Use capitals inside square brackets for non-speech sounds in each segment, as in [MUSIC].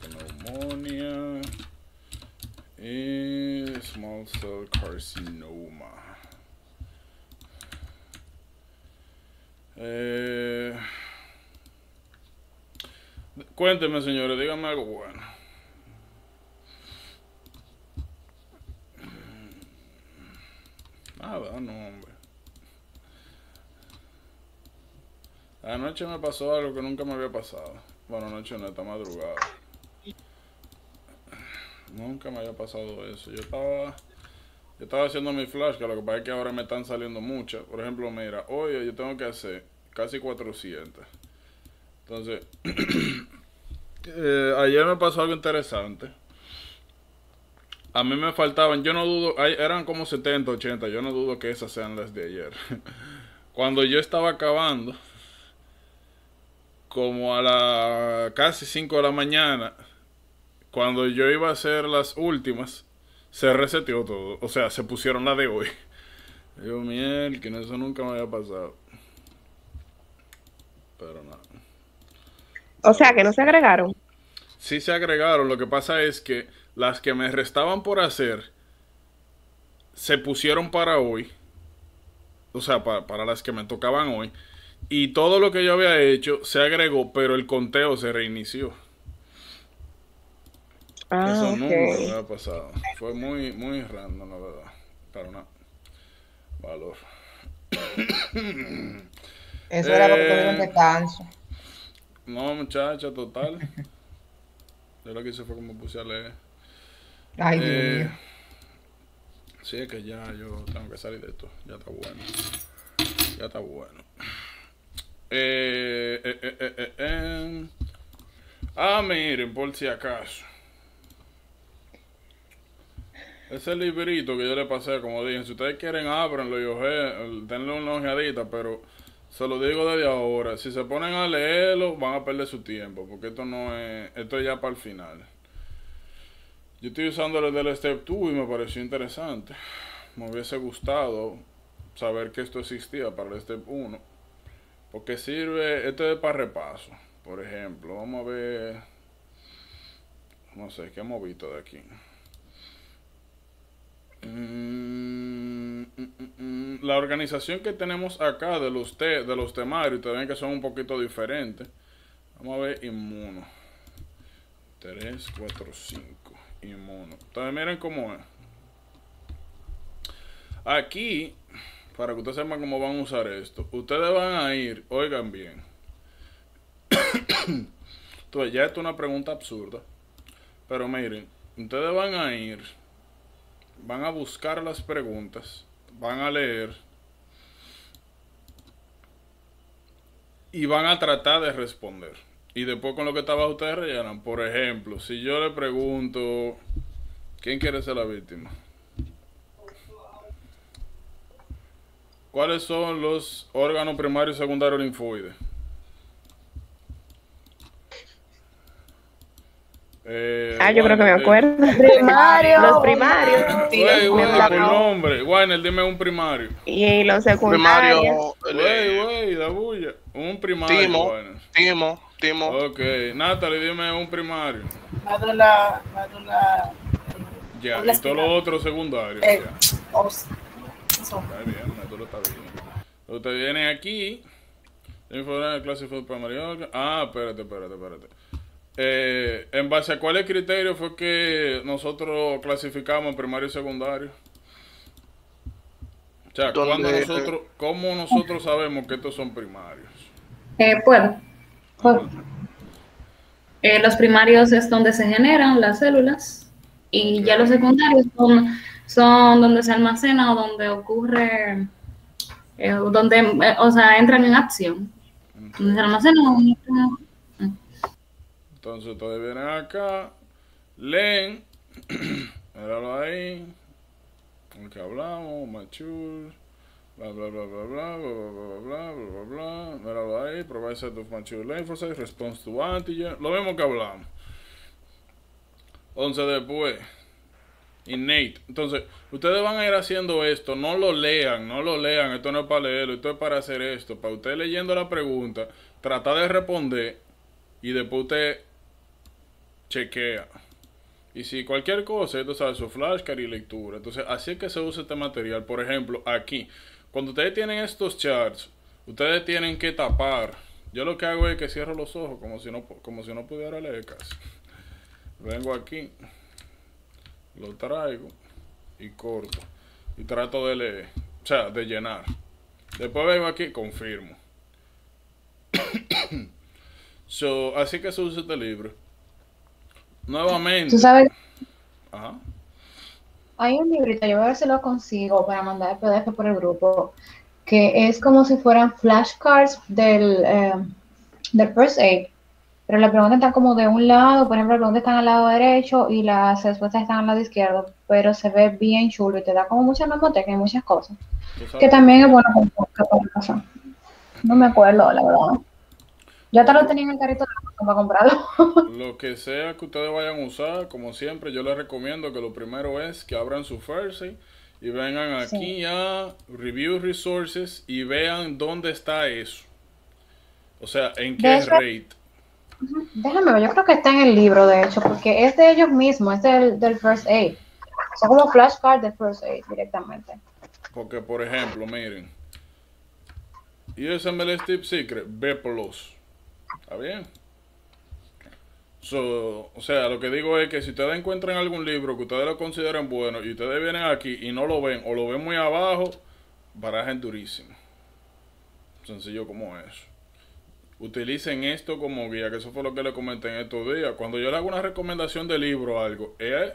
pneumonia Y eh, small cell carcinoma. Eh, cuénteme, señores, díganme algo bueno. Nada, no, hombre. Anoche me pasó algo que nunca me había pasado. Bueno, noche no, madrugada. Nunca me haya pasado eso. Yo estaba... Yo estaba haciendo mi flash, que lo que pasa es que ahora me están saliendo muchas. Por ejemplo, mira, hoy yo tengo que hacer casi 400. Entonces, [CLEARS THROAT] eh, ayer me pasó algo interesante. A mí me faltaban, yo no dudo, eran como 70, 80, yo no dudo que esas sean las de ayer. [LAUGHS] Cuando yo estaba acabando, como a las casi 5 de la mañana, cuando yo iba a hacer las últimas, se reseteó todo. O sea, se pusieron las de hoy. Yo, [LAUGHS] miel, que eso nunca me había pasado. Pero nada. O sea, que no se agregaron. Sí se agregaron. Lo que pasa es que las que me restaban por hacer se pusieron para hoy. O sea, para las que me tocaban hoy y todo lo que yo había hecho se agregó, pero el conteo se reinició. Ah, Eso nunca me había pasado. Fue muy, muy random, la verdad. Para nada. valor. Eso eh, era porque tuvieron eh, descanso. No, muchacha, total. Yo lo que hice fue como puse a leer. Ay, eh, mío. Sí, es que ya yo tengo que salir de esto. Ya está bueno. Ya está bueno. Eh, eh, eh, ah, miren, por si acaso. Ese librito que yo le pasé, como dije, si ustedes quieren, ábranlo y oje, denle una ojeadita, pero se lo digo desde ahora. Si se ponen a leerlo, van a perder su tiempo, porque esto no es. Esto es ya para el final. Yo estoy usando el del Step 2 y me pareció interesante. Me hubiese gustado saber que esto existía para el Step 1 porque sirve, esto es para repaso. Por ejemplo, vamos a ver, no sé, ¿qué movito de aquí? Mm, mm, mm, La organización que tenemos acá de los, de los temarios, ustedes ven que son un poquito diferentes. Vamos a ver inmuno. 3, 4, 5. Inmuno. Entonces miren cómo es. Aquí para que ustedes sepan cómo van a usar esto, ustedes van a ir, oigan bien. [COUGHS] Entonces, ya esto es una pregunta absurda, pero miren, ustedes van a ir, van a buscar las preguntas, van a leer y van a tratar de responder. Y después con lo que estaba ustedes rellenan. Por ejemplo, si yo le pregunto, ¿quién quiere ser la víctima? ¿Cuáles son los órganos primarios y secundarios linfoides? Eh, ah, yo creo que me eh. acuerdo. Primario, los primarios. Wey, wey, por nombre. Weiner, dime un primario. Y los secundarios. Güey, güey, la bulla. Un primario. Timo, Timo, Timo. Ok, Natalie, dime un primario. Madula, madula. Ya, y todos los otros secundarios. Eh, Usted viene aquí. Ah, espérate, espérate, espérate. Eh, ¿En base a cuáles criterios fue que nosotros clasificamos primario y secundario? O sea, nosotros, ¿cómo nosotros sabemos que estos son primarios? Eh, puedo. Ah, eh, los primarios es donde se generan las células y ya los secundarios son son donde se almacena o donde ocurre, donde, o sea, entran en acción. donde se almacena. Entonces ustedes vienen acá, leen, míralo ahí, con que hablamos, mature, bla bla bla bla bla bla bla bla bla bla bla, míralo ahí, provide set of mature lane for response to antigen, lo mismo que hablamos. once después Innate. Entonces, ustedes van a ir haciendo esto, no lo lean, no lo lean, esto no es para leerlo, esto es para hacer esto. Para usted leyendo la pregunta, trata de responder y después usted chequea. Y si cualquier cosa, esto sabe su flashcard y lectura. Entonces, así es que se usa este material. Por ejemplo, aquí, cuando ustedes tienen estos charts, ustedes tienen que tapar. Yo lo que hago es que cierro los ojos como si no, como si no pudiera leer casi. Vengo aquí lo traigo y corto. Y trato de leer, o sea, de llenar. Después vengo aquí, confirmo. [COUGHS] so, así que se usa este libro. Nuevamente. Tú sabes. Ajá. Hay un librito, yo a ver si lo consigo para mandar el PDF por el grupo, que es como si fueran flashcards del, eh, del First Aid pero la pregunta está como de un lado, por ejemplo, la pregunta están al lado derecho y las respuestas están al lado izquierdo, pero se ve bien chulo y te da como mucha memoteca y muchas cosas. Que también es bueno No me acuerdo, la verdad. Yo hasta lo tenía en el carrito de para comprarlo. [LAUGHS] lo que sea que ustedes vayan a usar, como siempre, yo les recomiendo que lo primero es que abran su Fersey y vengan aquí a Review Resources y vean dónde está eso. O sea, en qué rate Déjame ver, yo creo que está en el libro, de hecho, porque es de ellos mismos, es del, del First Aid. Son como flashcards del First Aid directamente. Porque, por ejemplo, miren, USML Tip Secret, B+. ¿Está bien? o sea, lo que digo es que si ustedes encuentran algún libro que ustedes lo consideren bueno y ustedes vienen aquí y no lo ven o lo ven muy abajo, barajen durísimo. Sencillo como eso utilicen esto como guía, que eso fue lo que le comenté en estos días. Cuando yo le hago una recomendación de libro o algo, es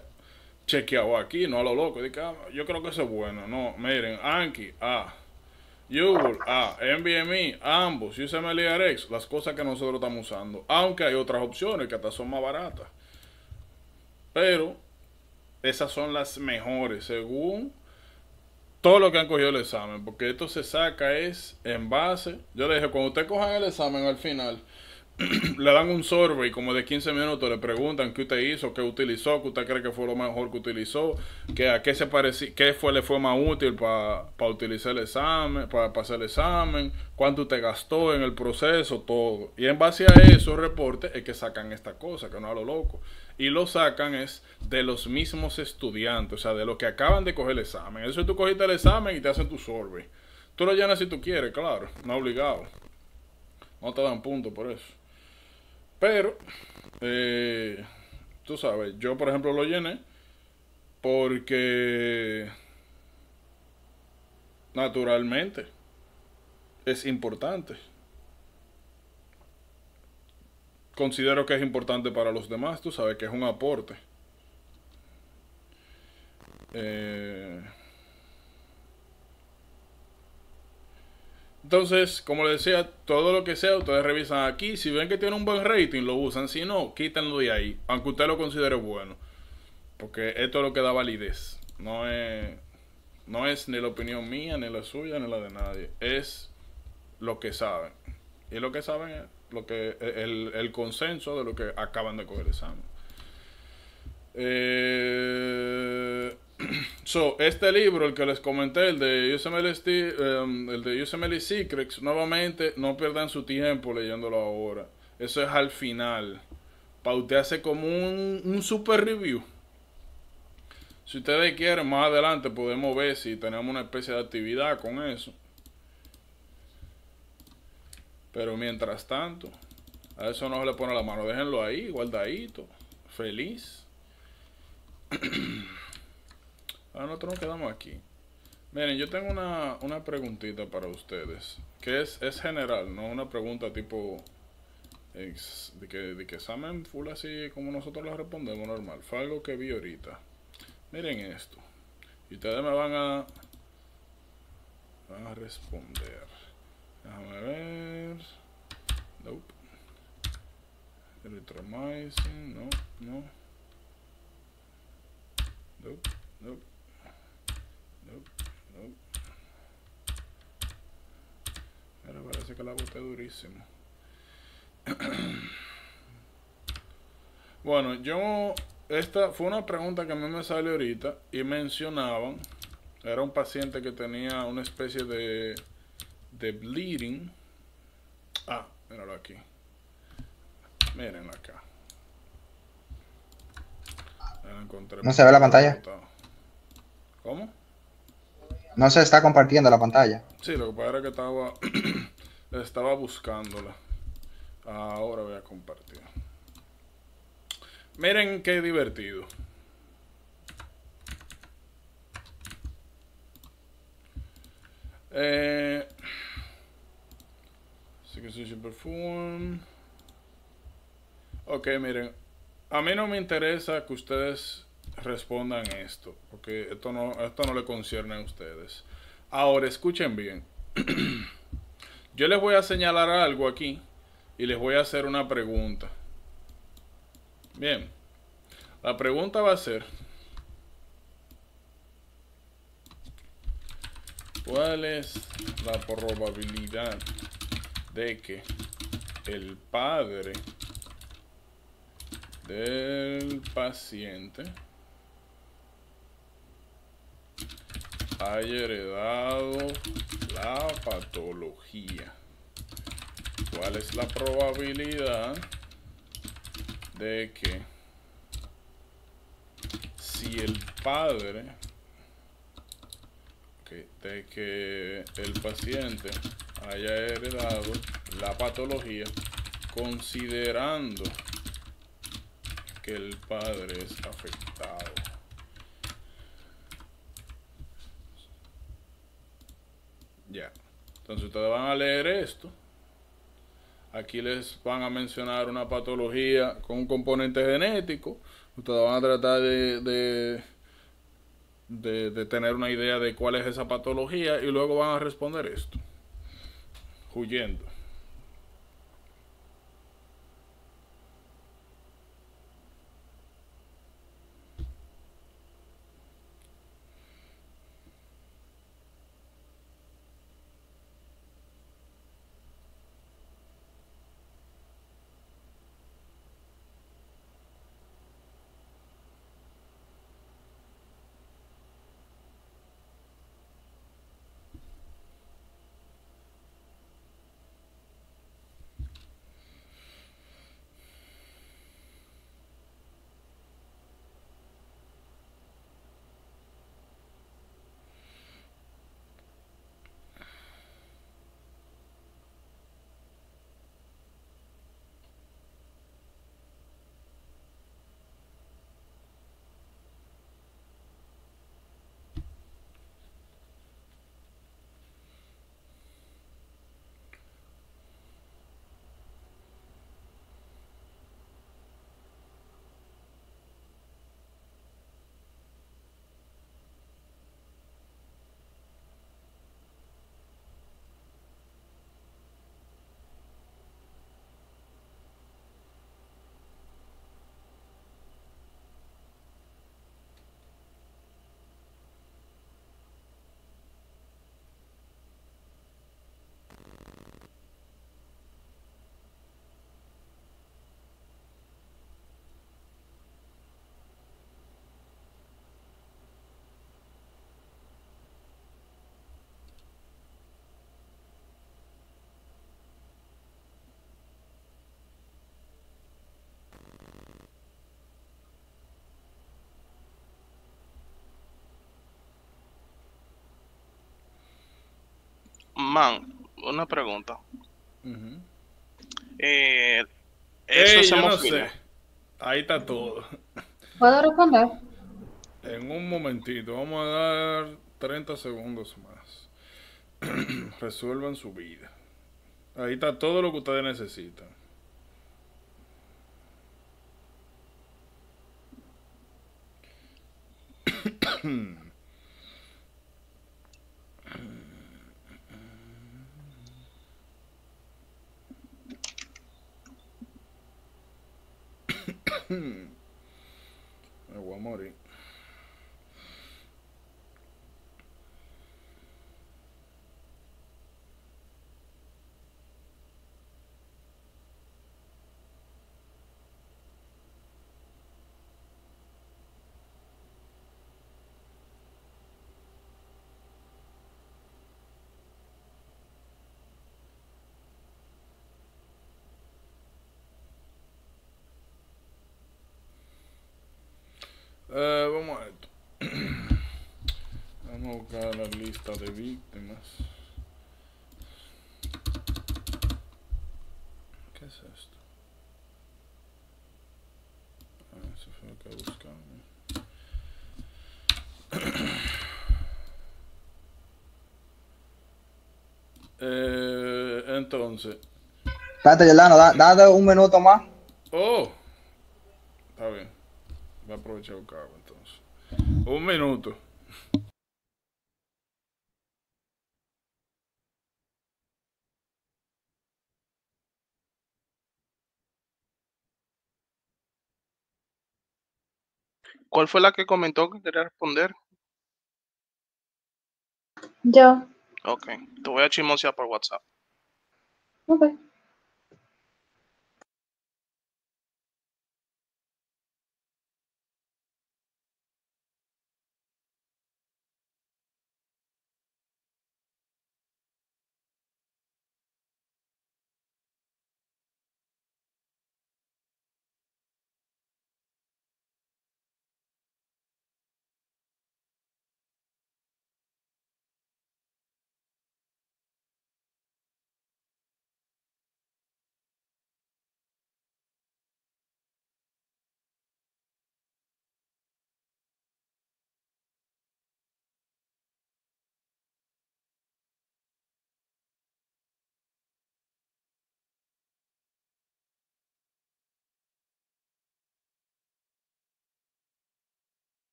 chequeado aquí, no a lo loco. Ah, yo creo que eso es bueno. No, miren, Anki, a Google, ah, NVMe, ambos, USMLRX, las cosas que nosotros estamos usando. Aunque hay otras opciones que hasta son más baratas. Pero esas son las mejores, según todo lo que han cogido el examen, porque esto se saca es en base. Yo le dije, cuando usted cojan el examen al final, [CLEARS THROAT] le dan un survey como de 15 minutos, le preguntan qué usted hizo, qué utilizó, qué usted cree que fue lo mejor que utilizó, que a qué se parecía, qué fue, le fue más útil para utilizar el examen, para pasar el examen, cuánto usted gastó en el proceso, todo. Y en base a esos reportes es que sacan esta cosa, que no a lo loco y lo sacan es de los mismos estudiantes, o sea, de los que acaban de coger el examen. Eso es tú cogiste el examen y te hacen tu sorbe. Tú lo llenas si tú quieres, claro, no obligado. No te dan punto por eso. Pero, eh, tú sabes, yo por ejemplo lo llené porque naturalmente es importante. considero que es importante para los demás, tú sabes, que es un aporte. Eh, entonces, como les decía, todo lo que sea, ustedes revisan aquí. Si ven que tiene un buen rating, lo usan. Si no, Quítenlo de ahí, aunque usted lo considere bueno. Porque esto es lo que da validez. No es, no es ni la opinión mía, ni la suya, ni la de nadie. Es lo que saben. Y lo que saben es lo que el, consenso de lo que acaban de coger eh, [CLEARS THROAT] este libro, el que les comenté, el de USMLE, em, el de Secrets, nuevamente no pierdan su tiempo leyéndolo ahora. Eso es al final. Para usted hacer como un super review. Si ustedes quieren, más adelante podemos ver si tenemos una especie de actividad con eso. Pero mientras tanto, a eso no se le pone la mano. Déjenlo ahí, guardadito, feliz. [CLEARS THROAT] Ahora nosotros nos quedamos aquí. Miren, yo tengo una, una preguntita para ustedes. Que es, es general, no una pregunta tipo de, que, de examen full así como nosotros lo respondemos normal. Fue algo que vi ahorita. Miren esto. Y ustedes me van a, van a responder. Déjame ver. Nope. Electromizing. No, no. Nope, nope. Nope, nope. Pero parece que la boté durísimo. bueno, yo. Esta fue una pregunta que a mí me sale ahorita y mencionaban. Era un paciente que tenía una especie de The bleeding. Ah, míralo aquí. Miren acá. ¿No se ve la pantalla? ¿Cómo? No se está compartiendo la pantalla. Sí, lo que pasa era que estaba, [CLEARS THROAT] estaba buscándola. Ahora voy a compartir. Miren qué divertido. Eh, perfume. Ok, miren. A mí no me interesa que ustedes respondan esto, porque esto no, esto no le concierne a ustedes. Ahora, escuchen bien. [CLEARS THROAT] Yo les voy a señalar algo aquí y les voy a hacer una pregunta. Bien. La pregunta va a ser... ¿Cuál es la probabilidad de que el padre del paciente haya heredado la patología? ¿Cuál es la probabilidad de que si el padre de que el paciente haya heredado la patología considerando que el padre es afectado. Ya. Entonces ustedes van a leer esto. Aquí les van a mencionar una patología con un componente genético. Ustedes van a tratar de de, tener una idea de cuál es esa patología y luego van a responder esto, huyendo. Man, una pregunta. Eh, eso se Ahí está todo. ¿Puedo responder? En un momentito, vamos a dar 30 segundos más. [CLEARS THROAT] Resuelvan su vida. Ahí está todo lo que ustedes necesitan. [CLEARS THROAT] Me voy a morir. lista de víctimas. ¿Qué es esto? Ah, eso fue lo que buscamos. [CLEARS THROAT] eh, entonces. Espérate, Yolano, dame un minuto más. Oh, está bien. Voy a aprovechar el cabo entonces. Un minuto. ¿Cuál fue la que comentó que quería responder? Yo. Ok, te voy a chismosear por WhatsApp. Ok.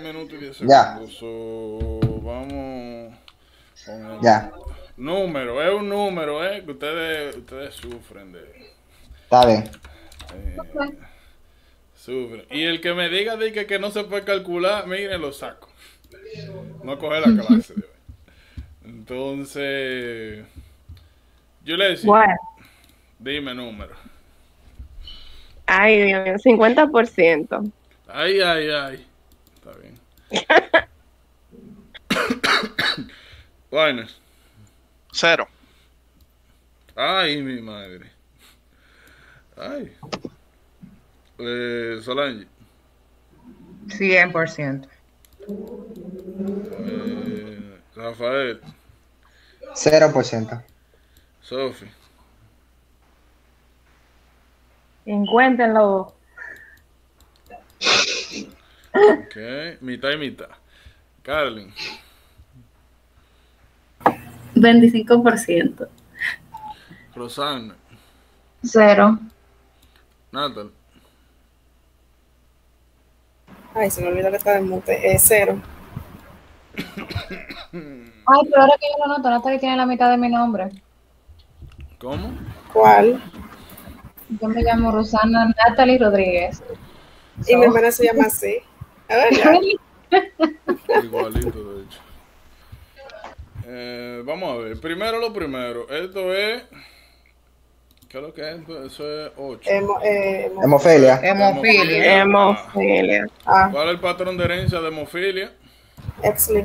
minuto y 10 segundos. Ya. vamos ya. número. Es un número, ¿eh? ustedes, ustedes sufren de. Está eh, sufren. Y el que me diga de que, no se puede calcular, miren, lo saco. No coge la [LAUGHS] clase Entonces, yo le decía, bueno. dime número. Ay, Dios mío, 50%. Ay, ay, ay. [COUGHS] Bueno. Cero. Ay, mi madre. Ay. Eh, Solange. 100%. Eh, Rafael. 0%. Sofi. 50 en los Ok, mitad y mitad. Carlin. 25%. Rosana. Cero. Natal. Ay, se me olvidó que está de mute. Es cero. [COUGHS] Ay, pero ahora que yo lo noto, Natalie tiene la mitad de mi nombre. ¿Cómo? ¿Cuál? Yo me llamo Rosana Natalie Rodríguez. Y mi hermana se llama así. [LAUGHS] Igualito, de hecho. Eh, vamos a ver. Primero lo primero. Esto es. ¿Qué lo que es? Pues, eso es 8. Eh, hemofilia. Ah. ¿Cuál es el patrón de herencia de hemofilia? Entonces,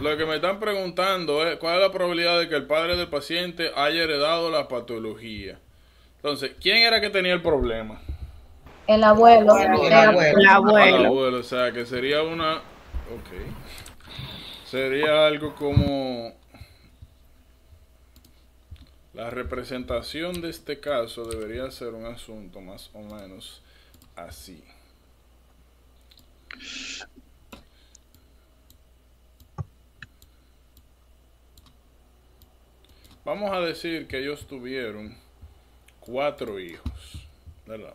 lo que me están preguntando es cuál es la probabilidad de que el padre del paciente haya heredado la patología. Entonces, ¿quién era que tenía el problema? El abuelo. El abuelo. El abuelo. o sea, que sería una... Ok. Sería algo como... La representación de este caso debería ser un asunto más o menos así. Vamos a decir que ellos tuvieron cuatro hijos, ¿verdad?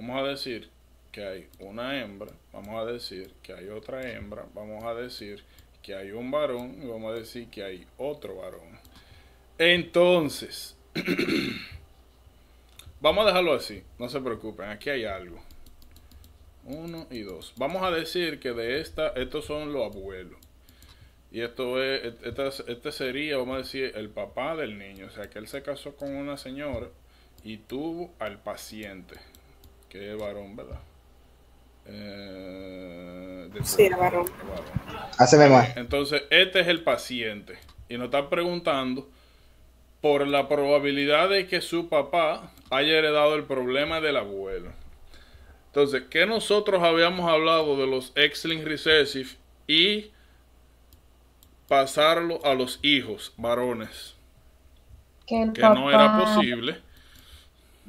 Vamos a decir que hay una hembra, vamos a decir que hay otra hembra, vamos a decir que hay un varón y vamos a decir que hay otro varón. Entonces, [CLEARS THROAT] vamos a dejarlo así, no se preocupen, aquí hay algo. Uno y dos. Vamos a decir que de esta, estos son los abuelos. Y esto es, este, este sería, vamos a decir, el papá del niño. O sea, que él se casó con una señora y tuvo al paciente que es varón, ¿verdad? Eh, sí, varón. Entonces, este es el paciente y nos está preguntando por la probabilidad de que su papá haya heredado el problema del abuelo. Entonces, ¿qué nosotros habíamos hablado de los X-link recessive y pasarlo a los hijos varones? que no era posible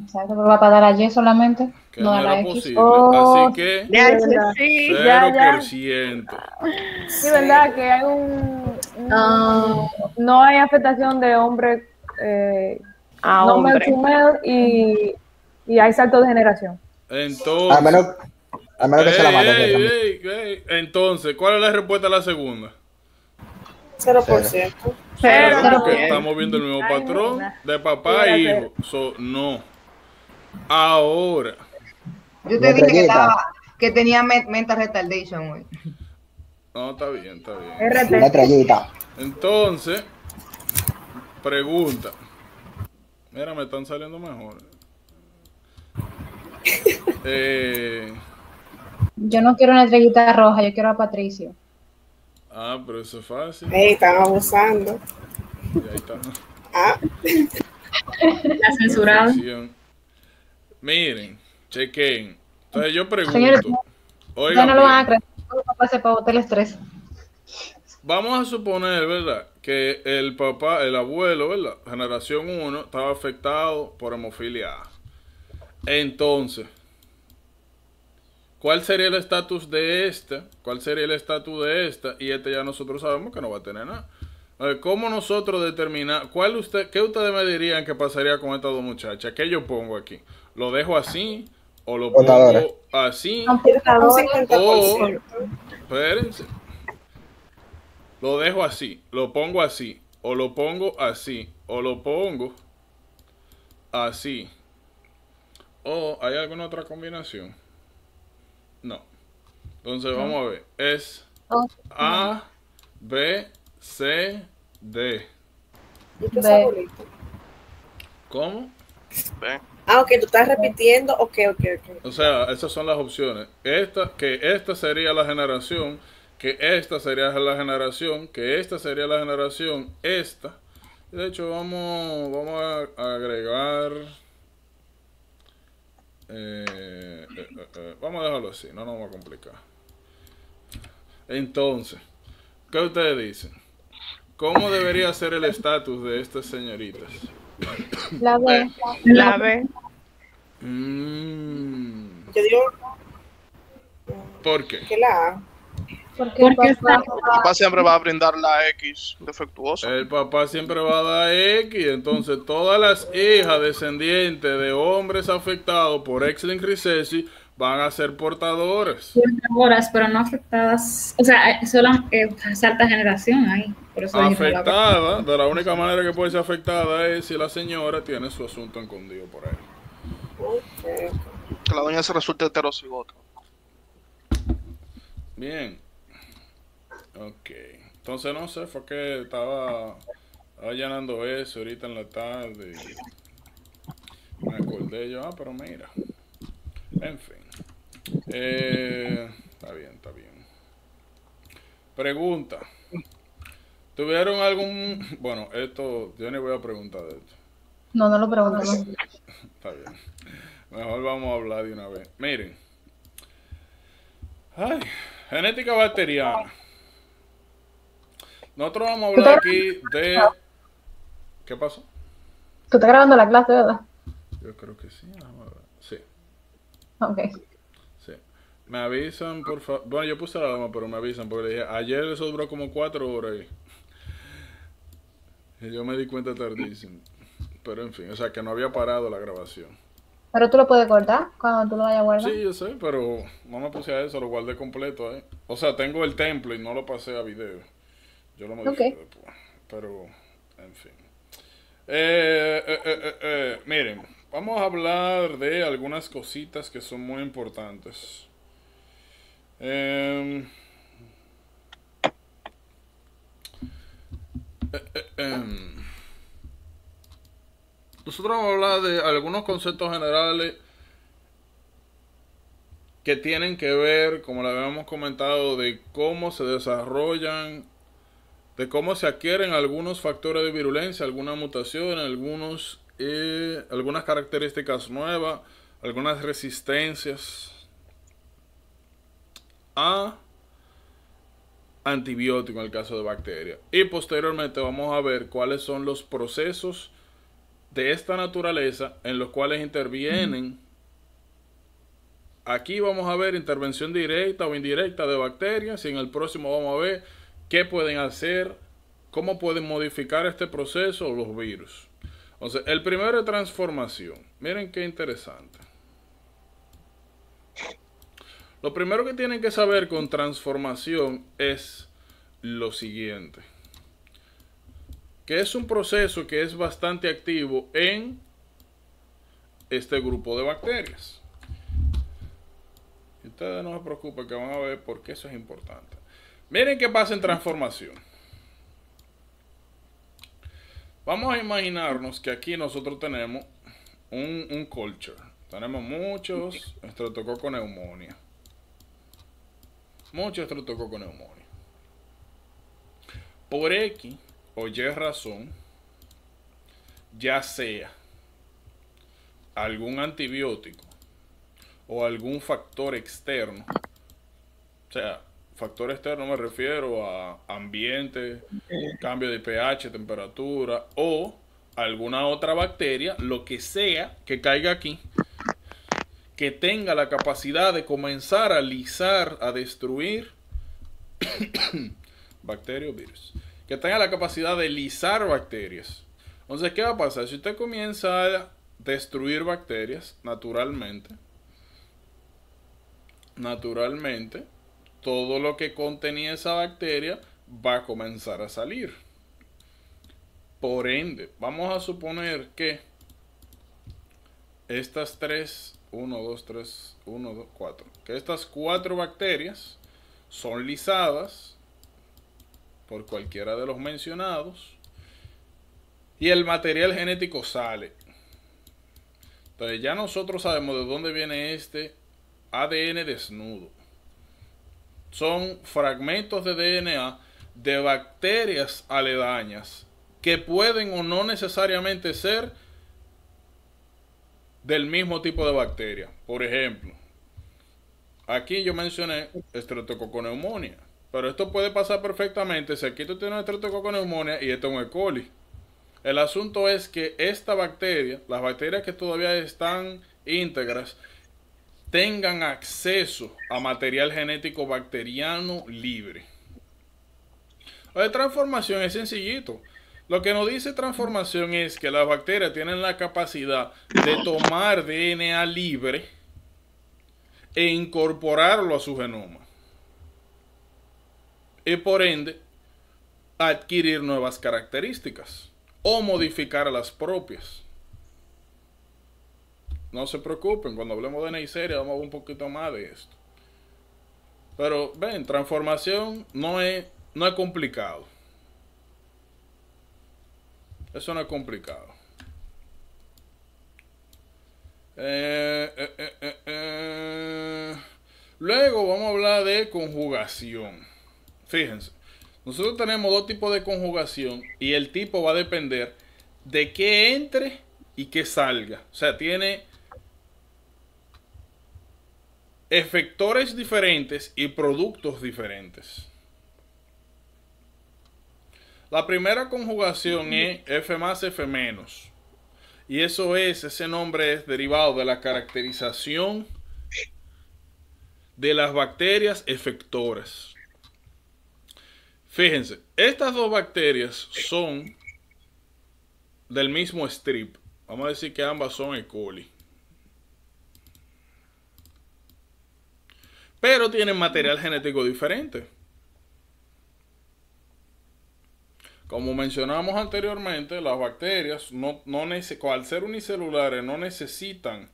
Exacto, va para dar a Y solamente. no, no era posible. Así que. Ya, sí, 0%. Ya, ya. Sí, verdad que hay un. Ah. No, hay afectación de hombre. Eh, a no hombre. Male y, y hay salto de generación. Entonces. A menos, menos que se la Entonces, ¿cuál es la respuesta a la segunda? 0%. 0% Estamos viendo el mismo patrón de papá e hijo. no. Ahora. Yo te dije que, estaba, que tenía mental retardation, güey. No, está bien, está bien. Entonces, pregunta. Mira, me están saliendo mejor. [LAUGHS] Eh. Yo no quiero una estrellita roja, yo quiero a Patricio. Ah, pero eso es fácil. están abusando. está. Ah. [LAUGHS] La censuraron. Miren, chequen. Entonces yo pregunto. Señores, no lo van a creer. papá se estrés. Vamos a suponer, ¿verdad? Que el papá, el abuelo, ¿verdad? Generación 1 estaba afectado por hemofilia Entonces, ¿cuál sería el estatus de esta? ¿Cuál sería el estatus de esta? Y este ya nosotros sabemos que no va a tener nada. ¿Cómo nosotros determinar? ¿Cuál usted, qué ustedes me dirían que pasaría con estas dos muchachas? ¿Qué yo pongo aquí? lo dejo así o lo pongo así o espérense, lo dejo así, lo pongo así o lo pongo así o lo pongo así. ¿O hay alguna otra combinación? No. Entonces vamos a ver. Es A, B, C, D. ¿Cómo? Ah, ok, tú estás repitiendo. Ok, ok, ok. O sea, esas son las opciones. Esta, que esta sería la generación, que esta sería la generación, que esta sería la generación, esta. De hecho, vamos, vamos a agregar... Eh, eh, eh, vamos a dejarlo así, no nos va a complicar. Entonces, ¿qué ustedes dicen? ¿Cómo debería ser el estatus de estas señoritas? La B. La B. Mm. ¿Por qué? Que la Porque, Porque el, papá, siempre va a brindar la X defectuosa. El papá siempre va a dar X. Entonces, todas las hijas descendientes de hombres afectados por X-Linked van a ser portadores. Portadoras, pero no afectadas. O sea, eh, solo eh, es alta generación ahí. Por eso afectada, de la única manera que puede ser afectada es si la señora tiene su asunto encondido por ahí. Que la doña se resulte heterocigota. Bien. Ok. Entonces no sé, fue que estaba allanando eso ahorita en la tarde. Me acordé yo, ah, pero mira. En fin. Eh, está bien, está bien. Pregunta. ¿Tuvieron algún... Bueno, esto, yo ni voy a preguntar de esto. No, no lo preguntamos. Está bien. Mejor vamos a hablar de una vez. Miren. genética bacteriana. Nosotros vamos a hablar aquí de... ¿Qué pasó? Tú estás grabando la clase, ¿verdad? Yo creo que sí. Sí. Ok. Me avisan, por favor. Bueno, yo puse la alarma, pero me avisan porque le dije, ayer eso duró como cuatro horas. [LAUGHS] Y yo me di cuenta tardísimo. Pero en fin, o sea que no había parado la grabación. Pero tú lo puedes cortar cuando tú lo vayas a guardar. Sí, yo sé, pero no me puse a eso, lo guardé completo. ¿eh? O sea, tengo el templo y no lo pasé a video. Yo lo me, después. Pero, en fin. Eh, eh, eh, miren, vamos a hablar de algunas cositas que son muy importantes. Em, eh, eh, em. nosotros vamos a hablar de algunos conceptos generales que tienen que ver, como le habíamos comentado, de cómo se desarrollan, de cómo se adquieren algunos factores de virulencia, alguna mutación, algunos, eh, algunas características nuevas, algunas resistencias a antibiótico en el caso de bacterias. Y posteriormente vamos a ver cuáles son los procesos de esta naturaleza en los cuales intervienen. Aquí vamos a ver intervención directa o indirecta de bacterias y en el próximo vamos a ver qué pueden hacer, cómo pueden modificar este proceso los virus. Entonces, el primero es transformación. Miren qué interesante. Lo primero que tienen que saber con transformación es lo siguiente. Que es un proceso que es bastante activo en este grupo de bacterias. Y ustedes no se preocupen que van a ver por qué eso es importante. Miren qué pasa en transformación. Vamos a imaginarnos que aquí nosotros tenemos un, culture. Tenemos muchos con neumonía mucho neumonía Por X o Y razón, ya sea algún antibiótico o algún factor externo, o sea, factor externo me refiero a ambiente, cambio de pH, temperatura o alguna otra bacteria, lo que sea que caiga aquí, que tenga la capacidad de comenzar a lizar, a destruir [COUGHS] bacterias virus, que tenga la capacidad de lizar bacterias. Entonces, ¿qué va a pasar? Si usted comienza a destruir bacterias naturalmente, naturalmente, todo lo que contenía esa bacteria va a comenzar a salir. Por ende, vamos a suponer que estas tres 1, 2, 3, 1, 2, 4. Que estas cuatro bacterias son lisadas por cualquiera de los mencionados y el material genético sale. Entonces ya nosotros sabemos de dónde viene este ADN desnudo. Son fragmentos de DNA de bacterias aledañas que pueden o no necesariamente ser del mismo tipo de bacteria. Por ejemplo, aquí yo mencioné estreptococoneumonia, pero esto puede pasar perfectamente si aquí tú tienes estreptococoneumonia y esto es un E. coli. El asunto es que esta bacteria, las bacterias que todavía están íntegras, tengan acceso a material genético bacteriano libre. La transformación es sencillito. Lo que nos dice transformación es que las bacterias tienen la capacidad de tomar DNA libre e incorporarlo a su genoma. Y por ende, adquirir nuevas características o modificar las propias. No se preocupen, cuando hablemos de Neisseria vamos a ver un poquito más de esto. Pero ven, transformación no es, no es complicado. Eso no es complicado. Eh, eh, eh, Luego vamos a hablar de conjugación. Fíjense, nosotros tenemos dos tipos de conjugación y el tipo va a depender de qué entre y qué salga. O sea, tiene efectores diferentes y productos diferentes. La primera conjugación es F más F menos. Y eso es, ese nombre es derivado de la caracterización de las bacterias efectoras. Fíjense, estas dos bacterias son del mismo strip. Vamos a decir que ambas son E. coli. Pero tienen material genético diferente. Como mencionamos anteriormente, las bacterias, no, no al ser unicelulares, no necesitan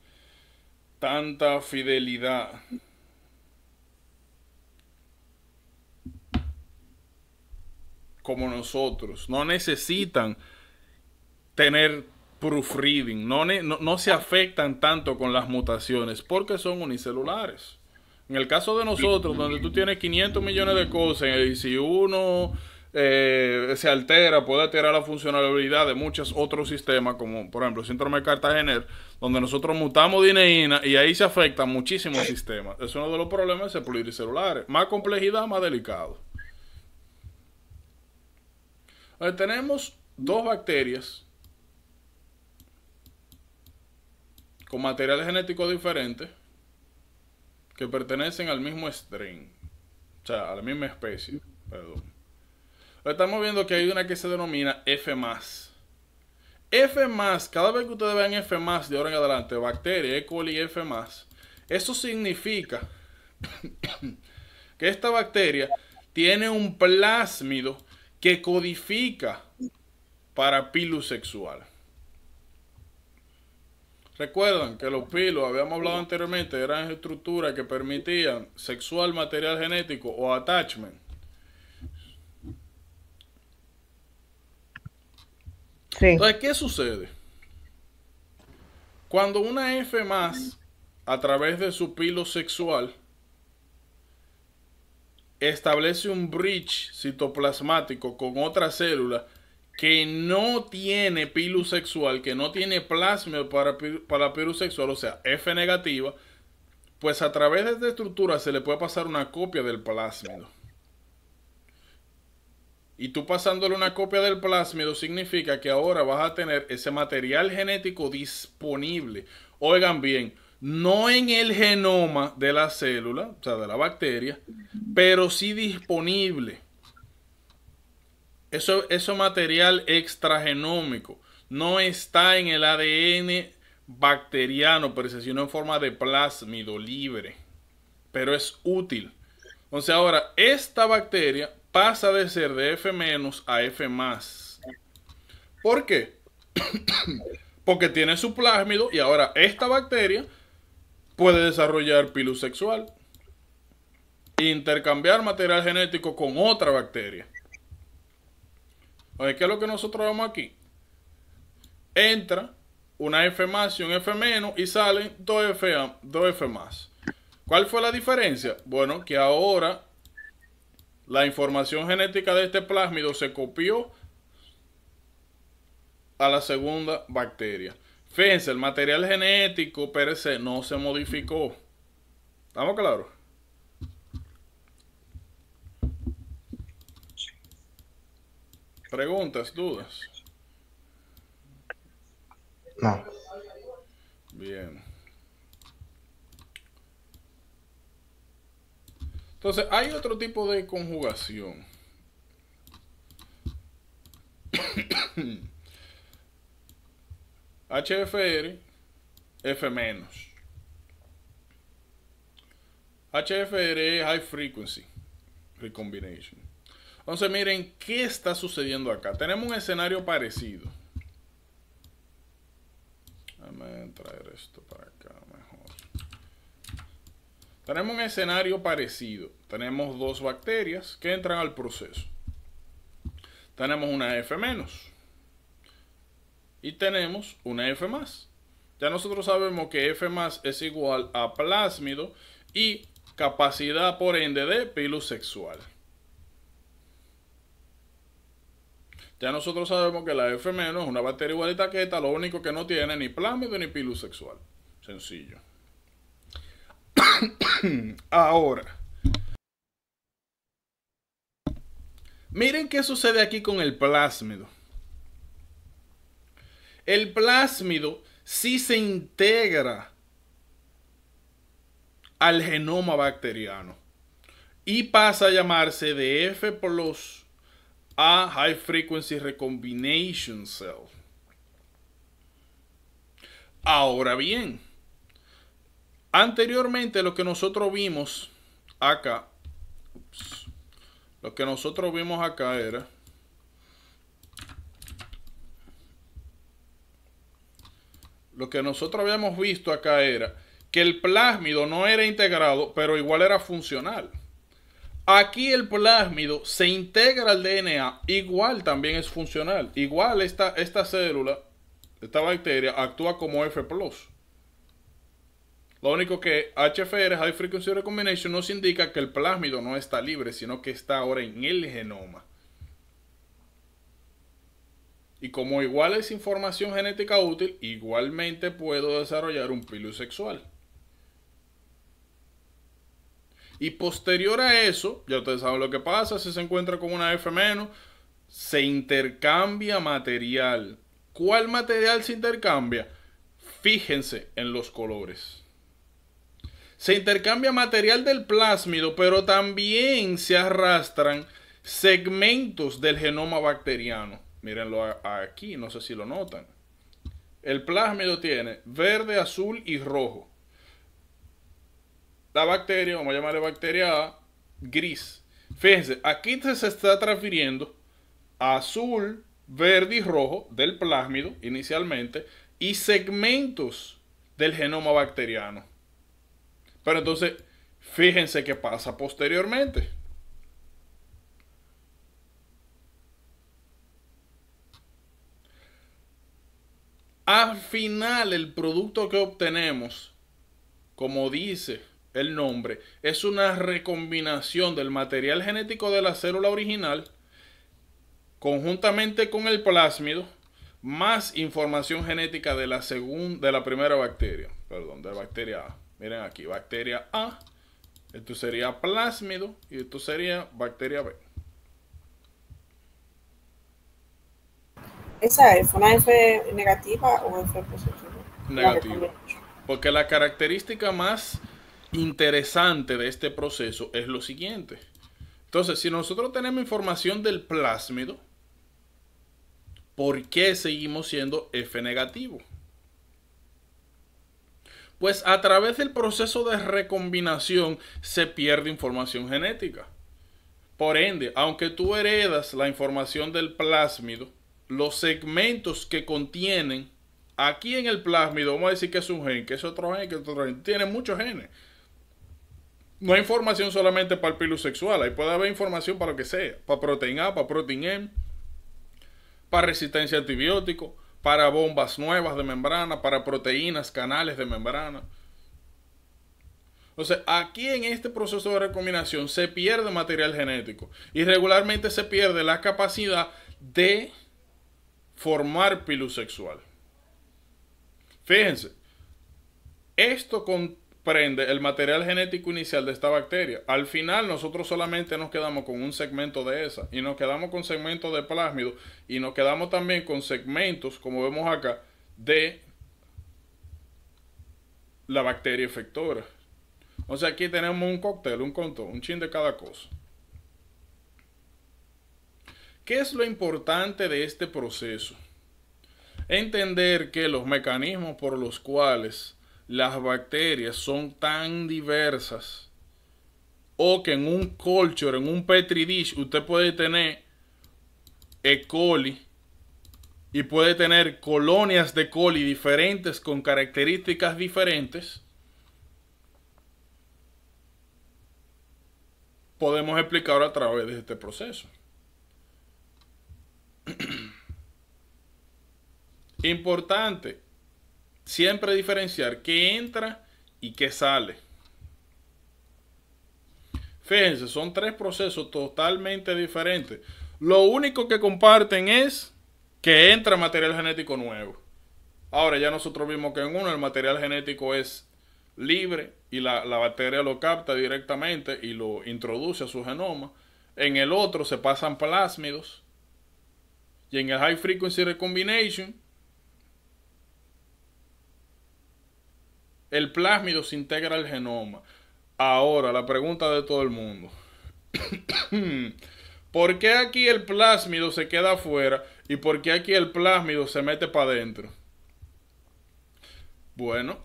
tanta fidelidad. como nosotros, no necesitan tener proofreading, no, no, se afectan tanto con las mutaciones porque son unicelulares. En el caso de nosotros, donde tú tienes 500 millones de cosas en el uno... Eh, se altera, puede alterar la funcionalidad de muchos otros sistemas, como por ejemplo el síndrome de Cartagena donde nosotros mutamos dineína y ahí se afecta muchísimo el sistema Es uno de los problemas de pluricelulares. Más complejidad, más delicado. tenemos dos bacterias con materiales genéticos diferentes que pertenecen al mismo strain, o sea, a la misma especie, perdón estamos viendo que hay una que se denomina F. F, cada vez que ustedes vean F, de ahora en adelante, bacteria, E. coli, F, eso significa [COUGHS] que esta bacteria tiene un plásmido que codifica para pilus sexual. Recuerdan que los pilos, habíamos hablado anteriormente, eran estructuras que permitían sexual material genético o attachment Entonces, ¿qué sucede? Cuando una F más, a través de su pilo sexual, establece un bridge citoplasmático con otra célula que no tiene pilo sexual, que no tiene plasma para, para pilo sexual, o sea, F negativa, pues a través de esta estructura se le puede pasar una copia del plásmido. Y tú pasándole una copia del plásmido significa que ahora vas a tener ese material genético disponible. Oigan bien, no en el genoma de la célula, o sea, de la bacteria, pero sí disponible. Eso, eso material extragenómico no está en el ADN bacteriano, pero se sino en forma de plásmido libre, pero es útil. Entonces ahora, esta bacteria pasa de ser de F a F más. ¿Por qué? [CLEARS THROAT] Porque tiene su plásmido y ahora esta bacteria puede desarrollar pilus sexual. Intercambiar material genético con otra bacteria. ¿qué es lo que nosotros vemos aquí? Entra una F y un F y salen dos F, dos F más. ¿Cuál fue la diferencia? Bueno, que ahora la información genética de este plásmido se copió a la segunda bacteria. Fíjense, el material genético per no se modificó. ¿Estamos claros? ¿Preguntas, dudas? No. Bien. Entonces, hay otro tipo de conjugación. HFR, [COUGHS] F HFR es High Frequency Recombination. Entonces, miren, ¿qué está sucediendo acá? Tenemos un escenario parecido. Déjame traer esto para acá mejor. Tenemos un escenario parecido tenemos dos bacterias que entran al proceso. Tenemos una F y tenemos una F Ya nosotros sabemos que F es igual a plásmido y capacidad por ende de pilus sexual. Ya nosotros sabemos que la F es una bacteria igualita que esta, lo único que no tiene ni plásmido ni pilus sexual. Sencillo. [COUGHS] Ahora, Miren qué sucede aquí con el plásmido. El plásmido sí se integra al genoma bacteriano y pasa a llamarse de F a High Frequency Recombination Cell. Ahora bien, anteriormente lo que nosotros vimos acá lo que nosotros vimos acá era lo que nosotros habíamos visto acá era que el plásmido no era integrado, pero igual era funcional. Aquí el plásmido se integra al DNA, igual también es funcional. Igual esta, esta célula, esta bacteria, actúa como F. Lo único que HFR, High Frequency Recombination, nos indica que el plásmido no está libre, sino que está ahora en el genoma. Y como igual es información genética útil, igualmente puedo desarrollar un pilus sexual. Y posterior a eso, ya ustedes saben lo que pasa, si se encuentra con una F se intercambia material. ¿Cuál material se intercambia? Fíjense en los colores se intercambia material del plásmido, pero también se arrastran segmentos del genoma bacteriano. Mírenlo aquí, no sé si lo notan. El plásmido tiene verde, azul y rojo. La bacteria, vamos a llamarle bacteria A, gris. Fíjense, aquí se está transfiriendo azul, verde y rojo del plásmido inicialmente y segmentos del genoma bacteriano. Pero entonces, fíjense qué pasa posteriormente. Al final, el producto que obtenemos, como dice el nombre, es una recombinación del material genético de la célula original conjuntamente con el plásmido más información genética de la, segunda, de la primera bacteria, perdón, de la bacteria A. Miren aquí, bacteria A, esto sería plásmido y esto sería bacteria B. ¿Esa es una F negativa o F positiva? Negativa. Porque la característica más interesante de este proceso es lo siguiente. Entonces, si nosotros tenemos información del plásmido, ¿por qué seguimos siendo F negativo? Pues a través del proceso de recombinación se pierde información genética. Por ende, aunque tú heredas la información del plásmido, los segmentos que contienen aquí en el plásmido, vamos a decir que es un gen, que es otro gen, que es otro gen, tiene muchos genes. No hay información solamente para el pilo sexual, ahí puede haber información para lo que sea, para proteína A, para proteína M, para resistencia a antibióticos, para bombas nuevas de membrana, para proteínas, canales de membrana. O sea, aquí en este proceso de recombinación se pierde material genético y regularmente se pierde la capacidad de formar pilus sexual. Fíjense, esto con prende el material genético inicial de esta bacteria. Al final nosotros solamente nos quedamos con un segmento de esa y nos quedamos con segmentos de plásmido y nos quedamos también con segmentos, como vemos acá, de la bacteria efectora. O sea, aquí tenemos un cóctel, un conto, un chin de cada cosa. ¿Qué es lo importante de este proceso? Entender que los mecanismos por los cuales las bacterias son tan diversas o que en un culture, en un petri dish, usted puede tener E. coli y puede tener colonias de coli diferentes con características diferentes. Podemos explicar a través de este proceso. [CLEARS THROAT] Importante, siempre diferenciar qué entra y qué sale. Fíjense, son tres procesos totalmente diferentes. Lo único que comparten es que entra material genético nuevo. Ahora ya nosotros vimos que en uno el material genético es libre y la, la bacteria lo capta directamente y lo introduce a su genoma. En el otro se pasan plásmidos. Y en el high frequency recombination El plásmido se integra al genoma. Ahora, la pregunta de todo el mundo. [CLEARS THROAT] ¿Por qué aquí el plásmido se queda afuera y por qué aquí el plásmido se mete para adentro? Bueno,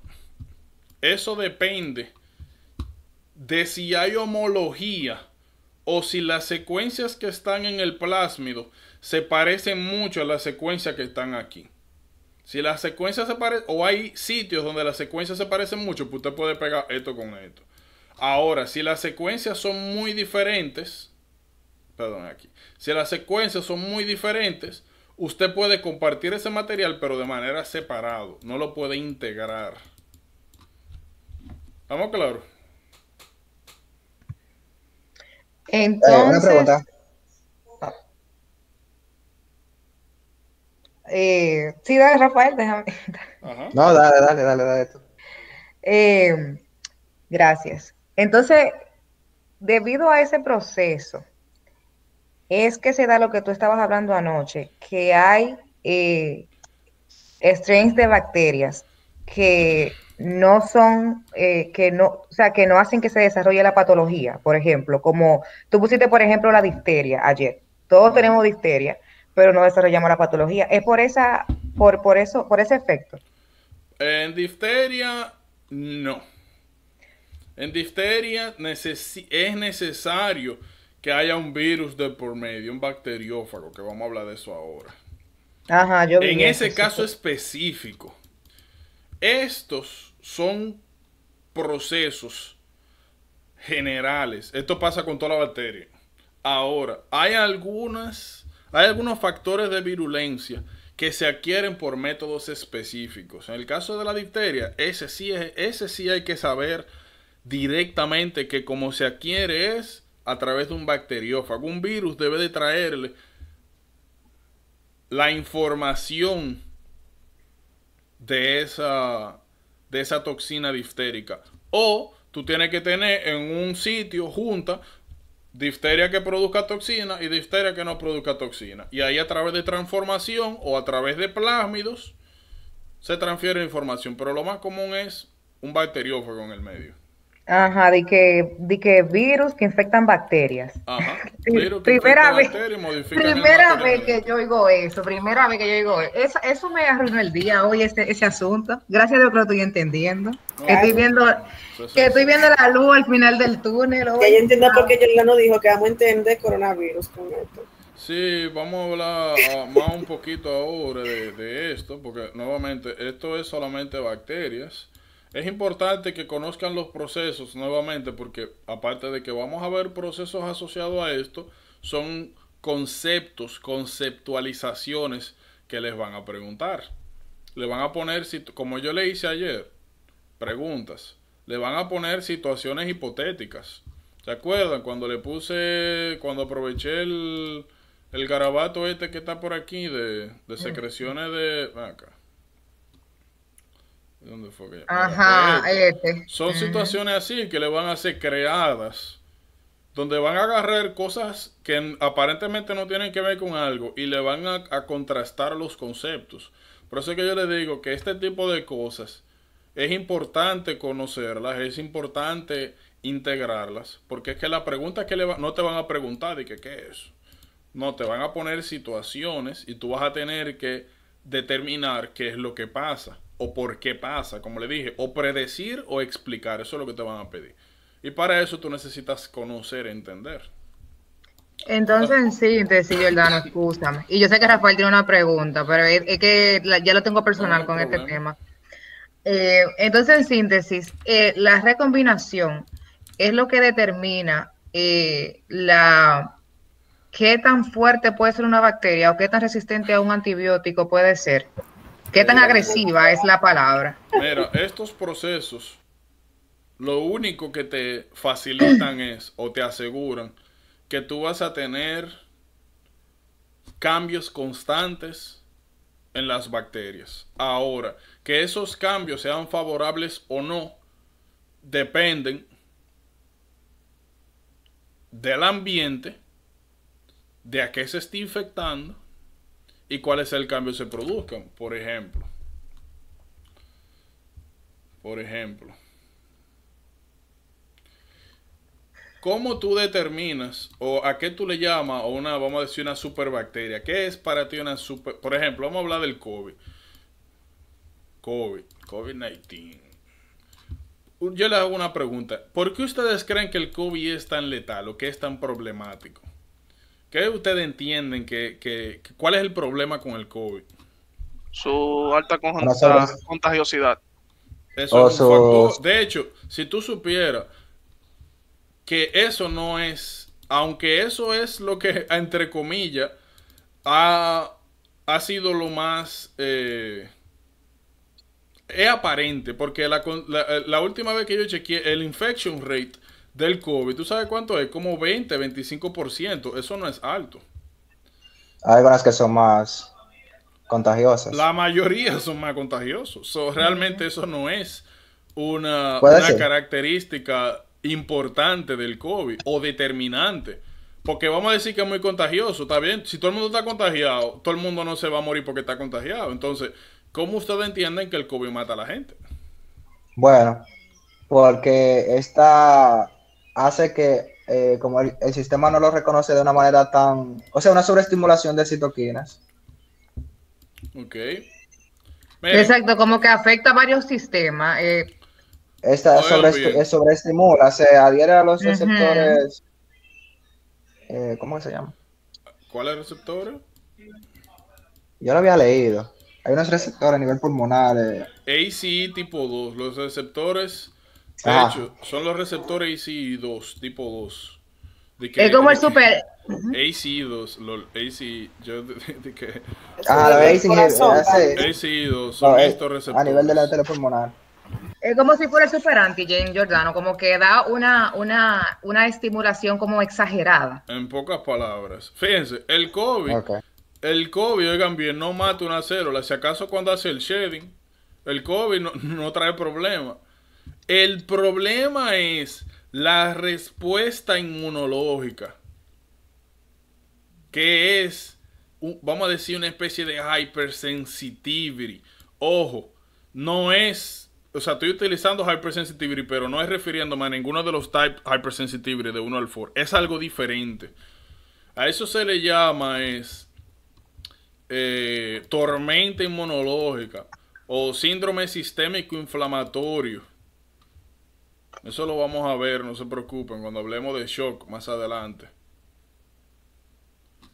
eso depende de si hay homología o si las secuencias que están en el plásmido se parecen mucho a las secuencias que están aquí. Si las secuencias se parecen, o hay sitios donde las secuencias se parecen mucho, pues usted puede pegar esto con esto. Ahora, si las secuencias son muy diferentes, perdón aquí, si las secuencias son muy diferentes, usted puede compartir ese material, pero de manera separado, no lo puede integrar. ¿Estamos claros? Entonces, eh, una pregunta. Eh, sí, dale, Rafael, déjame. No, dale, dale, dale, dale eh, gracias. Entonces, debido a ese proceso, es que se da lo que tú estabas hablando anoche, que hay eh, strains de bacterias que no son, eh, que no, o sea, que no hacen que se desarrolle la patología, por ejemplo, como tú pusiste, por ejemplo, la difteria ayer. Todos tenemos difteria, pero no desarrollamos la patología. Es por esa, por, por eso, por ese efecto. En difteria, no. En difteria es necesario que haya un virus de por medio, un bacteriófago, que vamos a hablar de eso ahora. Ajá, yo en ese caso específico, estos son procesos generales. Esto pasa con toda la bacteria. Ahora, hay algunas hay algunos factores de virulencia que se adquieren por métodos específicos. En el caso de la difteria, ese sí, ese sí hay que saber directamente que como se adquiere es a través de un bacteriófago. Un virus debe de traerle la información de esa, de esa toxina difterica. O tú tienes que tener en un sitio junta difteria que produzca toxina y difteria que no produzca toxina. Y ahí a través de transformación o a través de plásmidos se transfiere información, pero lo más común es un bacteriófago en el medio. Ajá, de que, que virus que infectan bacterias. Ajá. [LAUGHS] Virus que primera vez, primera vez que yo oigo eso, primera vez que yo oigo e-, eso. Eso, me arruinó el día hoy, ese, ese asunto. Gracias a Dios que lo estoy entendiendo. que estoy viendo, que estoy viendo la luz al final del túnel. Hoy. Que yo entiendo por qué no dijo que vamos a entender coronavirus con esto. Sí, vamos a hablar ah, más un poquito ahora de esto, porque nuevamente esto es solamente bacterias es importante que conozcan los procesos nuevamente porque aparte de que vamos a ver procesos asociados a esto, son conceptos, conceptualizaciones que les van a preguntar. Le van a poner, como yo le hice ayer, preguntas. Le van a poner situaciones hipotéticas. ¿Se acuerdan cuando le puse, cuando aproveché el, garabato este que está por aquí de, de mm. secreciones de... Acá Ajá, este. Son situaciones así que le van a ser creadas, donde van a agarrar cosas que aparentemente no tienen que ver con algo y le van a, contrastar los conceptos. Por eso es que yo le digo que este tipo de cosas es importante conocerlas, es importante integrarlas, porque es que la pregunta que le no te van a preguntar de que qué es. No, te van a poner situaciones y tú vas a tener que determinar qué es lo que pasa o por qué pasa, como le dije, o predecir o explicar, eso es lo que te van a pedir. Y para eso tú necesitas conocer, entender. Entonces, en síntesis, Jordano, escúchame. Y yo sé que Rafael tiene una pregunta, pero es, que ya lo tengo personal con este tema. Eh, entonces, en síntesis, eh, la recombinación es lo que determina eh, la qué tan fuerte puede ser una bacteria o qué tan resistente a un antibiótico puede ser. ¿Qué tan agresiva es la palabra? Mira, estos procesos lo único que te facilitan [CLEARS THROAT] es o te aseguran que tú vas a tener cambios constantes en las bacterias. Ahora, que esos cambios sean favorables o no, dependen del ambiente, de a qué se está infectando y cuál es el cambio que se produzca? Por ejemplo, por ejemplo, ¿cómo tú determinas o a qué tú le llamas o una, vamos a decir, una superbacteria? ¿Qué es para ti una super? Por ejemplo, vamos a hablar del COVID. COVID, COVID-19. Yo le hago una pregunta. ¿Por qué ustedes creen que el COVID es tan letal o que es tan problemático? ¿Qué ustedes entienden que, cuál es el problema con el COVID? Su alta contagiosidad. Eso es oh, De hecho, si tú supieras que eso no es, aunque eso es lo que, [LAUGHS] entre comillas, ha, sido lo más... Eh, es aparente, porque eh, la, última vez que yo chequeé, el infection rate del COVID, ¿tú sabes cuánto es? Como 20, 25%. Eso no es alto. Hay algunas que son más contagiosas. La mayoría son más contagiosos. realmente eso no es una, una característica importante del COVID o determinante. Porque vamos a decir que es muy contagioso, ¿está bien? Si todo el mundo está contagiado, todo el mundo no se va a morir porque está contagiado. Entonces, ¿cómo ustedes entienden que el COVID mata a la gente? Bueno, porque esta hace que, eh, como el, sistema no lo reconoce de una manera tan. O sea, una sobreestimulación de citoquinas. Ok. Exacto, como que afecta a varios sistemas. Eh. Esta sobreestimula, se adhiere a los receptores. Eh, ¿Cómo se llama? ¿Cuál el receptor? Yo lo había leído. Hay unos receptores a nivel pulmonar. ACE tipo 2, los receptores de hecho, son los receptores AC2, tipo 2. De que, es como el super. AC2, LOL, AC, yo [LAUGHS] de, que... Ah, AC2 ah, son eh, estos receptores. A nivel de la pulmonar. Es como si fuera el super Jane Jordano, como que da una, una, una estimulación como exagerada. En pocas palabras. Fíjense, el COVID, el COVID, oigan bien, no mata una célula. Si acaso cuando hace el shedding, el COVID no, no trae problema. El problema es la respuesta inmunológica, que es, vamos a decir, una especie de hypersensitivity. Ojo, no es, o sea, estoy utilizando hypersensitivity, pero no es refiriéndome a ninguno de los types hypersensitivity de uno al 4. Es algo diferente. A eso se le llama es eh, tormenta inmunológica o síndrome sistémico inflamatorio eso lo vamos a ver, no se preocupen, cuando hablemos de shock más adelante.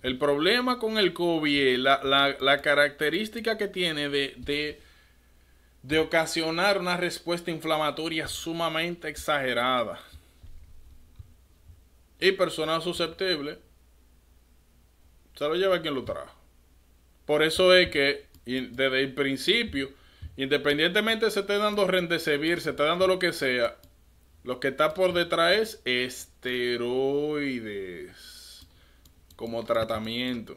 El problema con el COVID, la, la, característica que tiene de, de, ocasionar una respuesta inflamatoria sumamente exagerada. Y personas susceptible, se lo lleva quien lo trajo. Por eso es que desde el principio, independientemente se esté dando rendecevir, se esté dando lo que sea, lo que está por detrás es esteroides como tratamiento.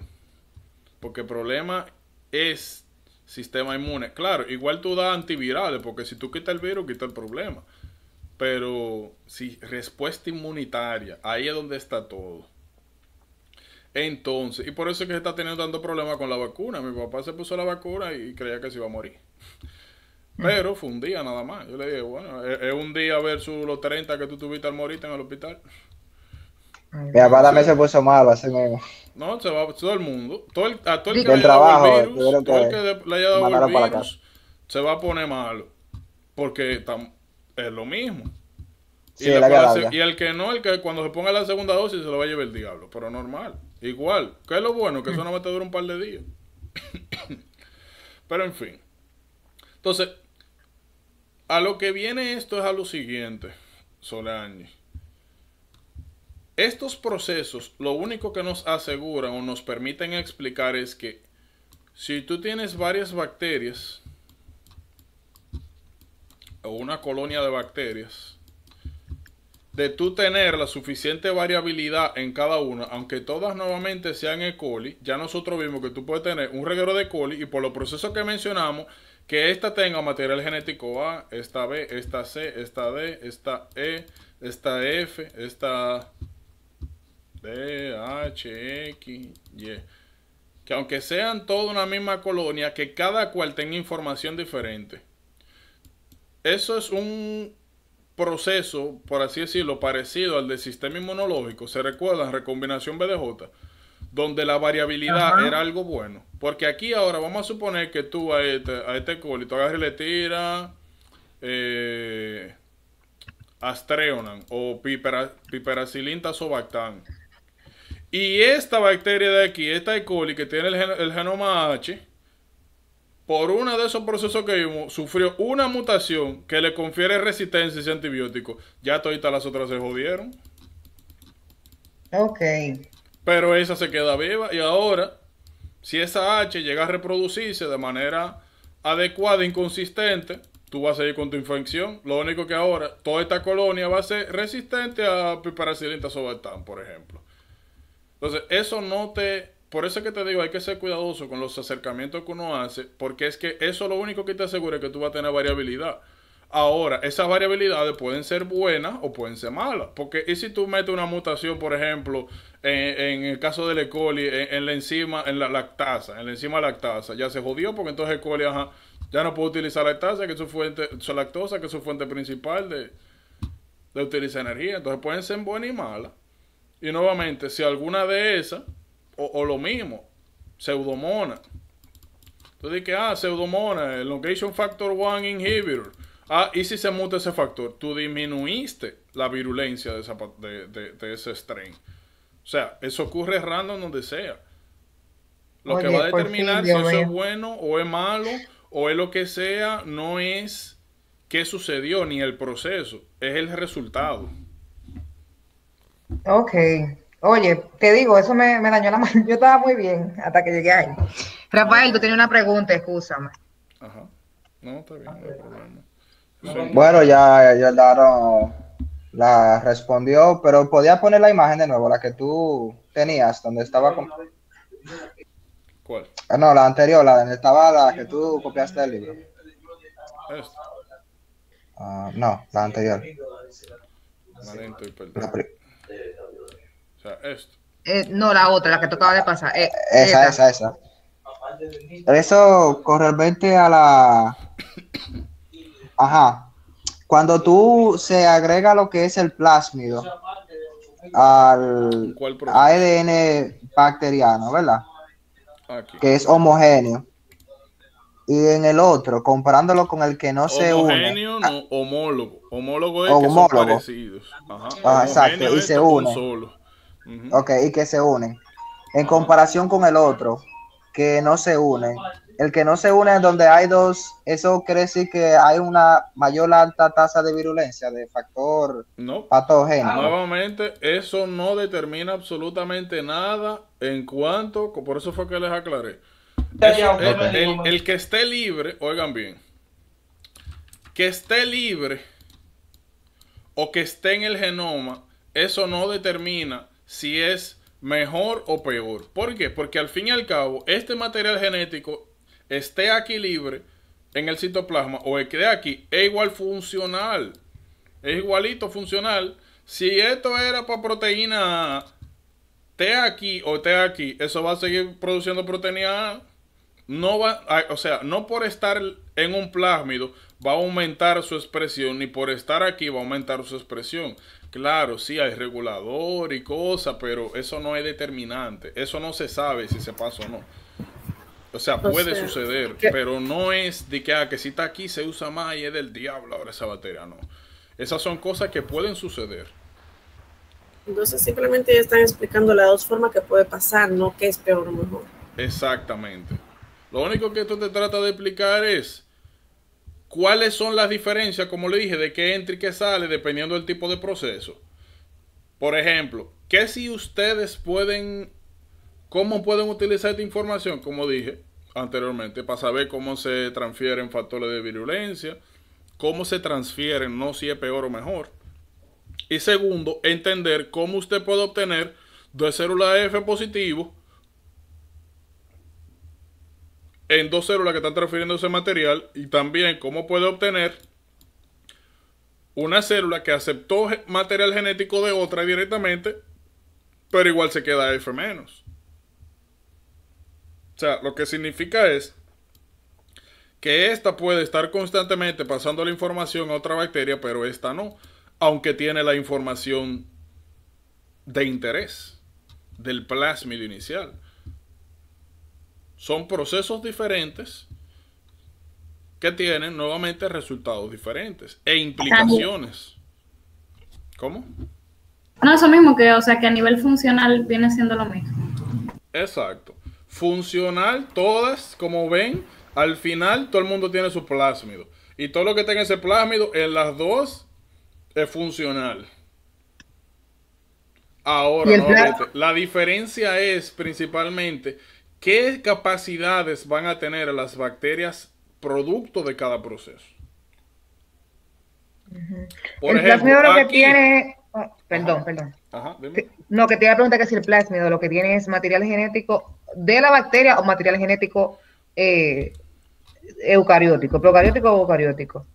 Porque el problema es sistema inmune. Claro, igual tú das antivirales, porque si tú quitas el virus, quitas el problema. Pero si respuesta inmunitaria, ahí es donde está todo. Entonces, y por eso es que se está teniendo tanto problema con la vacuna. Mi papá se puso la vacuna y creía que se iba a morir. Pero fue un día nada más. Yo le dije, bueno, es, un día versus los 30 que tú tuviste al morita en el hospital. Mi papá también se puso malo así mismo. No, se va todo el mundo. Todo el, a todo el que, le, trabajo, el eh, virus, todo el que le haya dado el virus, se va a poner malo. Porque es lo mismo. y, el que no, el que cuando se ponga la segunda dosis se lo va a llevar el diablo. Pero normal. Igual. Que es lo bueno, que eso no va a durar un par de días. [COUGHS] pero en fin. Entonces, a lo que viene esto es a lo siguiente, Solange. Estos procesos lo único que nos aseguran o nos permiten explicar es que si tú tienes varias bacterias o una colonia de bacterias, de tú tener la suficiente variabilidad en cada una, aunque todas nuevamente sean E. coli, ya nosotros vimos que tú puedes tener un reguero de e. coli y por los procesos que mencionamos, que esta tenga material genético A, esta B, esta C, esta D, esta E, esta F, esta D, H, X, Y. Que aunque sean toda una misma colonia, que cada cual tenga información diferente. Eso es un proceso, por así decirlo, parecido al del sistema inmunológico. ¿Se recuerdan? Recombinación BDJ donde la variabilidad era algo bueno. Porque aquí ahora vamos a suponer que tú a este, a este agarras y le tira eh, Astreonan o piperacilinta sobactan. Y esta bacteria de aquí, esta E. coli que tiene el, genoma H, por uno de esos procesos que vimos, sufrió una mutación que le confiere resistencia a ese antibiótico. Ya todas las otras se jodieron. Ok. Pero esa se queda viva y ahora, si esa H llega a reproducirse de manera adecuada, e inconsistente, tú vas a ir con tu infección. Lo único que ahora toda esta colonia va a ser resistente a piperacilina sobretan por ejemplo. Entonces, eso no te... Por eso que te digo, hay que ser cuidadoso con los acercamientos que uno hace, porque es que eso lo único que te asegura es que tú vas a tener variabilidad. Ahora, esas variabilidades pueden ser buenas o pueden ser malas. Porque, ¿y si tú metes una mutación, por ejemplo, en, el caso del E. coli, en, la enzima, en la lactasa, en la enzima lactasa, ya se jodió porque entonces E. coli ya no puede utilizar lactasa, que es su fuente, lactosa, que es su fuente principal de, de utilizar energía. Entonces pueden ser buenas y malas. Y nuevamente, si alguna de esas, o, lo mismo, pseudomonas. Entonces dije, ah, pseudomonas, Location factor 1 inhibitor Ah, y si se muta ese factor, tú disminuiste la virulencia de, ese strain. O sea, eso ocurre random donde sea. Lo que va a pues determinar si eso es bueno o es malo o es lo que sea, no es qué sucedió ni el proceso, es el resultado. Ok. Oye, te digo, eso me, dañó la [LAUGHS] mano. Yo estaba muy bien hasta que llegué ahí. Rafael, tú tienes una pregunta, escúchame. Ajá. No, está bien, no hay problema. Bueno, ya, ya la respondió, pero podía poner la imagen de nuevo, la que tú tenías, donde estaba. ¿Cuál? Ah, no, la anterior, la donde estaba la que tú copiaste del libro. Ah, no, la anterior. o sea, esto. Eh, no, la otra, la que tocaba de pasar. Eh, esa, esa, esa. Eso corresponde a la Ajá. Cuando tú se agrega lo que es el plásmido al ADN bacteriano, ¿verdad? Que es homogéneo. Y en el otro, comparándolo con el que no se une. No, homólogo. Homólogo es homólogo. que Ajá. exacto, y se une. Ok, y que se unen. En comparación con el otro, que no se unen, el que no se une donde hay dos, eso quiere decir que hay una mayor alta tasa de virulencia, de factor no. patógeno. Nuevamente, eso no determina absolutamente nada en cuanto, por eso fue que les aclaré. el, que esté libre, oigan bien, que esté libre o que esté en el genoma, eso no determina si es mejor o peor. ¿Por qué? Porque al fin y al cabo, este material genético esté aquí libre en el citoplasma o el que aquí es igual funcional. Es igualito funcional. Si esto era para proteína A, aquí o te aquí, eso va a seguir produciendo proteína A. No va, o sea, no por estar en un plásmido va a aumentar su expresión, ni por estar aquí va a aumentar su expresión. Claro, si hay regulador y cosas, pero eso no es determinante. Eso no se sabe si se pasa o no. O sea, puede suceder, pero no es de que, ah, que si está aquí se usa más y es del diablo ahora esa batería, no. Esas son cosas que pueden suceder. Entonces simplemente están explicando las dos formas que puede pasar, no que es peor o mejor. Exactamente. Lo único que esto te trata de explicar es cuáles son las diferencias, como le dije, de qué entra y qué sale dependiendo del tipo de proceso. Por ejemplo, ¿qué si ustedes pueden ¿Cómo pueden utilizar esta información? Como dije anteriormente, para saber cómo se transfieren factores de virulencia, cómo se transfieren, no si es peor o mejor. Y segundo, entender cómo usted puede obtener dos células F positivo en dos células que están transfiriendo ese material y también cómo puede obtener una célula que aceptó material genético de otra directamente, pero igual se queda F menos. O sea, lo que significa es que esta puede estar constantemente pasando la información a otra bacteria, pero esta no, aunque tiene la información de interés del plásmido inicial. Son procesos diferentes que tienen nuevamente resultados diferentes e implicaciones. ¿Cómo? No, eso mismo que, o sea, que a nivel funcional viene siendo lo mismo. Exacto funcional, todas, como ven, al final todo el mundo tiene su plásmido. Y todo lo que tenga ese plásmido en las dos es funcional. Ahora, la diferencia es principalmente qué capacidades van a tener las bacterias producto de cada proceso. el ejemplo, que tiene perdón, perdón. No, que te iba a preguntar que si el plásmido lo que tiene es material genético de la bacteria o material genético eh, eucariótico, procariótico o eucariótico.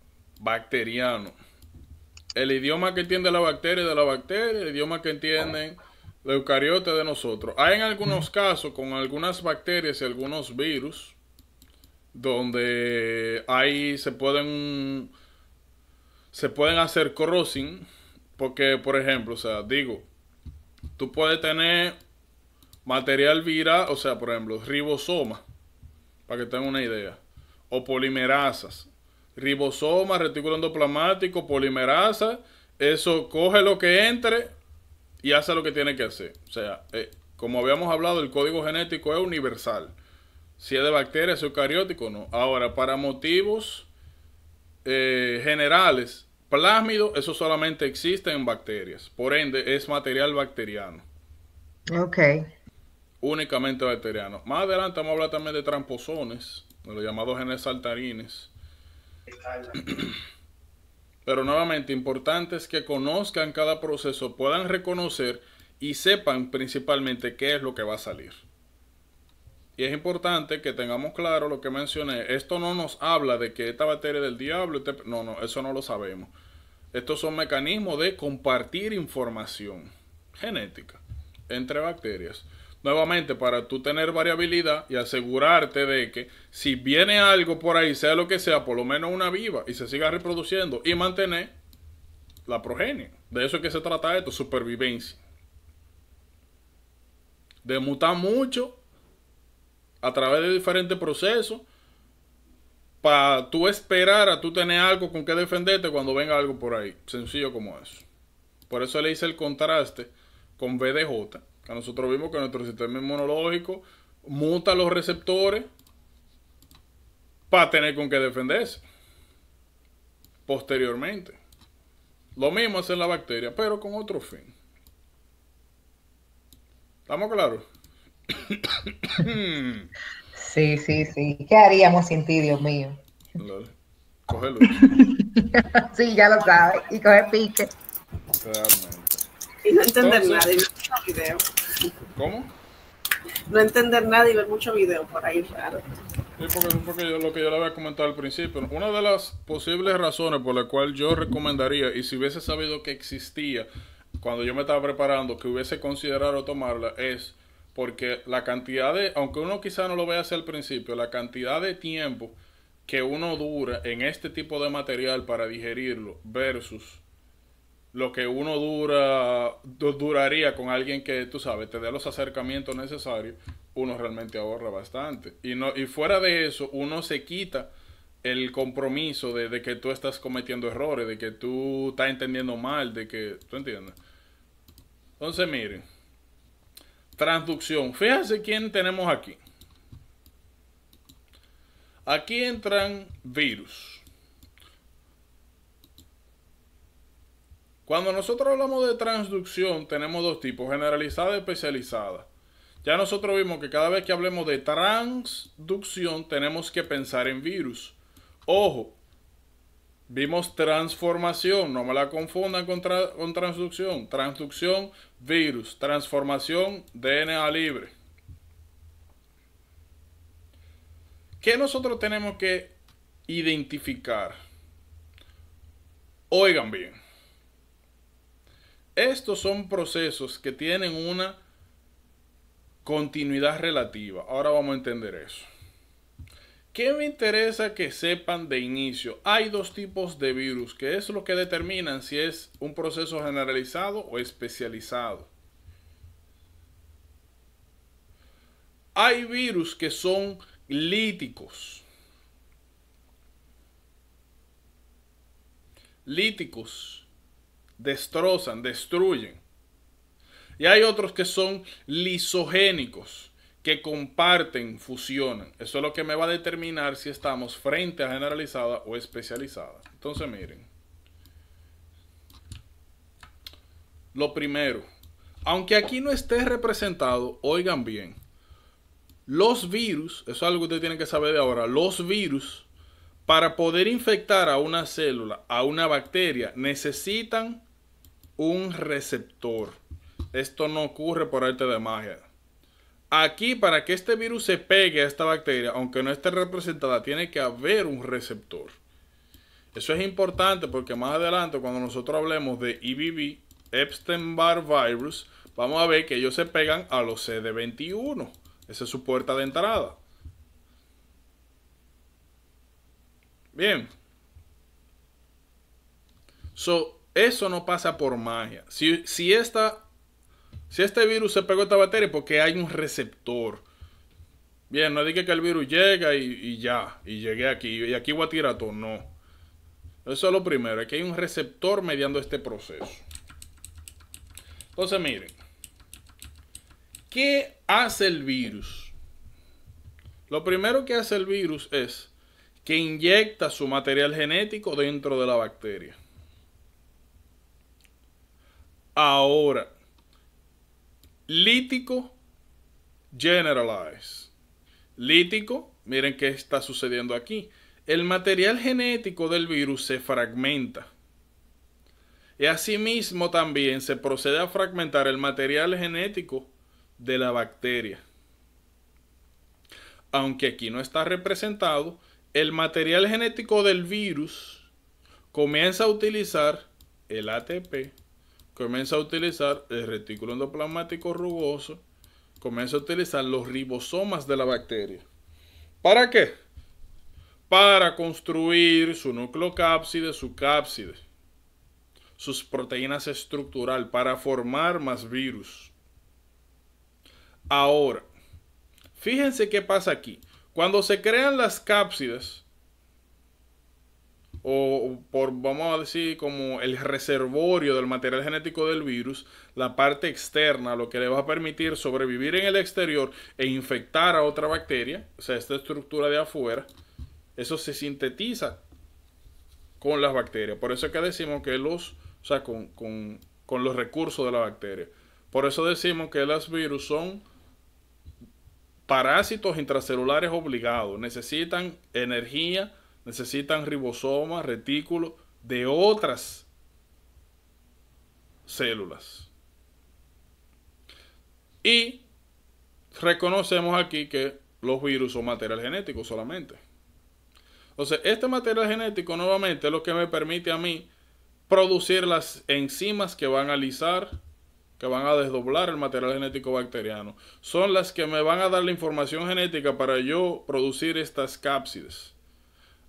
Bacteriano. El idioma que entiende la bacteria de la bacteria, el idioma que entienden los eucariotas de nosotros. Hay en algunos casos con algunas bacterias y algunos virus donde ahí se pueden se pueden hacer crossing porque, por ejemplo, o sea, digo, tú puedes tener material viral, o sea, por ejemplo, ribosoma, para que tengan una idea, o polimerasas. Ribosoma, retículo endoplasmático, polimerasa, eso coge lo que entre y hace lo que tiene que hacer. O sea, eh, como habíamos hablado, el código genético es universal. Si es de bacterias, eucariótico, no. Ahora, para motivos eh, generales, Plásmido, eso solamente existe en bacterias. Por ende, es material bacteriano. Ok. Únicamente bacteriano. Más adelante vamos a hablar también de tramposones, de los llamados genes saltarines. [CLEARS THROAT] Pero nuevamente, importante es que conozcan cada proceso, puedan reconocer y sepan principalmente qué es lo que va a salir. Y es importante que tengamos claro lo que mencioné. Esto no nos habla de que esta bacteria del diablo, este no, no, eso no lo sabemos. Estos son mecanismos de compartir información genética entre bacterias. Nuevamente, para tú tener variabilidad y asegurarte de que si viene algo por ahí, sea lo que sea, por lo menos una viva y se siga reproduciendo y mantener la progenie. De eso es que se trata esto, supervivencia. De mutar mucho a través de diferentes procesos para tú esperar a tú tener algo con que defenderte cuando venga algo por ahí. Sencillo como eso. Por eso le hice el contraste con BDJ, que nosotros vimos que nuestro sistema inmunológico muta los receptores para tener con qué defenderse posteriormente. Lo mismo hace la bacteria, pero con otro fin. ¿Estamos claros? Sí, sí, sí. ¿Qué haríamos sin ti, Dios mío? cogelo [LAUGHS] sí, ya lo sabes. Y coge pique. Realmente. Y no entender nada y ver mucho video. ¿Cómo? No entender nada y ver mucho video por ahí claro. Sí, porque, porque yo, lo que yo le había comentado al principio, una de las posibles razones por la cual yo recomendaría, y si hubiese sabido que existía cuando yo me estaba preparando, que hubiese considerado tomarla, es porque la cantidad de, aunque uno quizá no lo vea hacia el principio, la cantidad de tiempo que uno dura en este tipo de material para digerirlo versus lo que uno dura duraría con alguien que tú sabes te dé los acercamientos necesarios uno realmente ahorra bastante y no y fuera de eso uno se quita el compromiso de, de que tú estás cometiendo errores de que tú estás entendiendo mal de que tú entiendes entonces miren Transducción. Fíjense quién tenemos aquí. Aquí entran virus. Cuando nosotros hablamos de transducción, tenemos dos tipos, generalizada y especializada. Ya nosotros vimos que cada vez que hablemos de transducción, tenemos que pensar en virus. Ojo, Vimos transformación, no me la confundan con, transducción. Transducción, virus. Transformación, DNA libre. ¿Qué nosotros tenemos que identificar? Oigan bien. Estos son procesos que tienen una continuidad relativa. Ahora vamos a entender eso. ¿Qué me interesa que sepan de inicio? Hay dos tipos de virus, que es lo que determinan si es un proceso generalizado o especializado. Hay virus que son líticos. Líticos destrozan, destruyen. Y hay otros que son lisogénicos que comparten fusionan. Eso es lo que me va a determinar si estamos frente a generalizada o especializada. Entonces miren. Lo primero, aunque aquí no esté representado, oigan bien, los virus, eso es algo que ustedes tienen que saber de ahora, los virus, para poder infectar a una célula, a una bacteria, necesitan un receptor. Esto no ocurre por arte de magia. Aquí, para que este virus se pegue a esta bacteria, aunque no esté representada, tiene que haber un receptor. Eso es importante porque más adelante, cuando nosotros hablemos de EBV, Epstein-Barr virus, vamos a ver que ellos se pegan a los CD21. Esa es su puerta de entrada. Bien. So, eso no pasa por magia. Si, si esta si este virus se pegó a esta bacteria, porque hay un receptor. Bien, no diga que el virus llega y, ya, y llegué aquí, y aquí voy a tirar todo. No. Eso es lo primero, aquí hay un receptor mediando este proceso. Entonces, miren. ¿Qué hace el virus? Lo primero que hace el virus es que inyecta su material genético dentro de la bacteria. Ahora, lítico generalize. Lítico, miren qué está sucediendo aquí. El material genético del virus se fragmenta. Y asimismo también se procede a fragmentar el material genético de la bacteria. Aunque aquí no está representado, el material genético del virus comienza a utilizar el ATP comienza a utilizar el retículo endoplasmático rugoso, comienza a utilizar los ribosomas de la bacteria. ¿Para qué? Para construir su núcleo cápside, su cápside, sus proteínas estructural, para formar más virus. Ahora, fíjense qué pasa aquí. Cuando se crean las cápsides, o por, vamos a decir, como el reservorio del material genético del virus, la parte externa, lo que le va a permitir sobrevivir en el exterior e infectar a otra bacteria, o sea, esta estructura de afuera, eso se sintetiza con las bacterias. Por eso es que decimos que los, o sea, con, con los recursos de la bacteria. Por eso decimos que los virus son parásitos intracelulares obligados, necesitan energía, necesitan ribosomas, retículos de otras células. Y reconocemos aquí que los virus son material genético solamente. Entonces, este material genético nuevamente es lo que me permite a mí producir las enzimas que van a lisar, que van a desdoblar el material genético bacteriano. Son las que me van a dar la información genética para yo producir estas cápsides.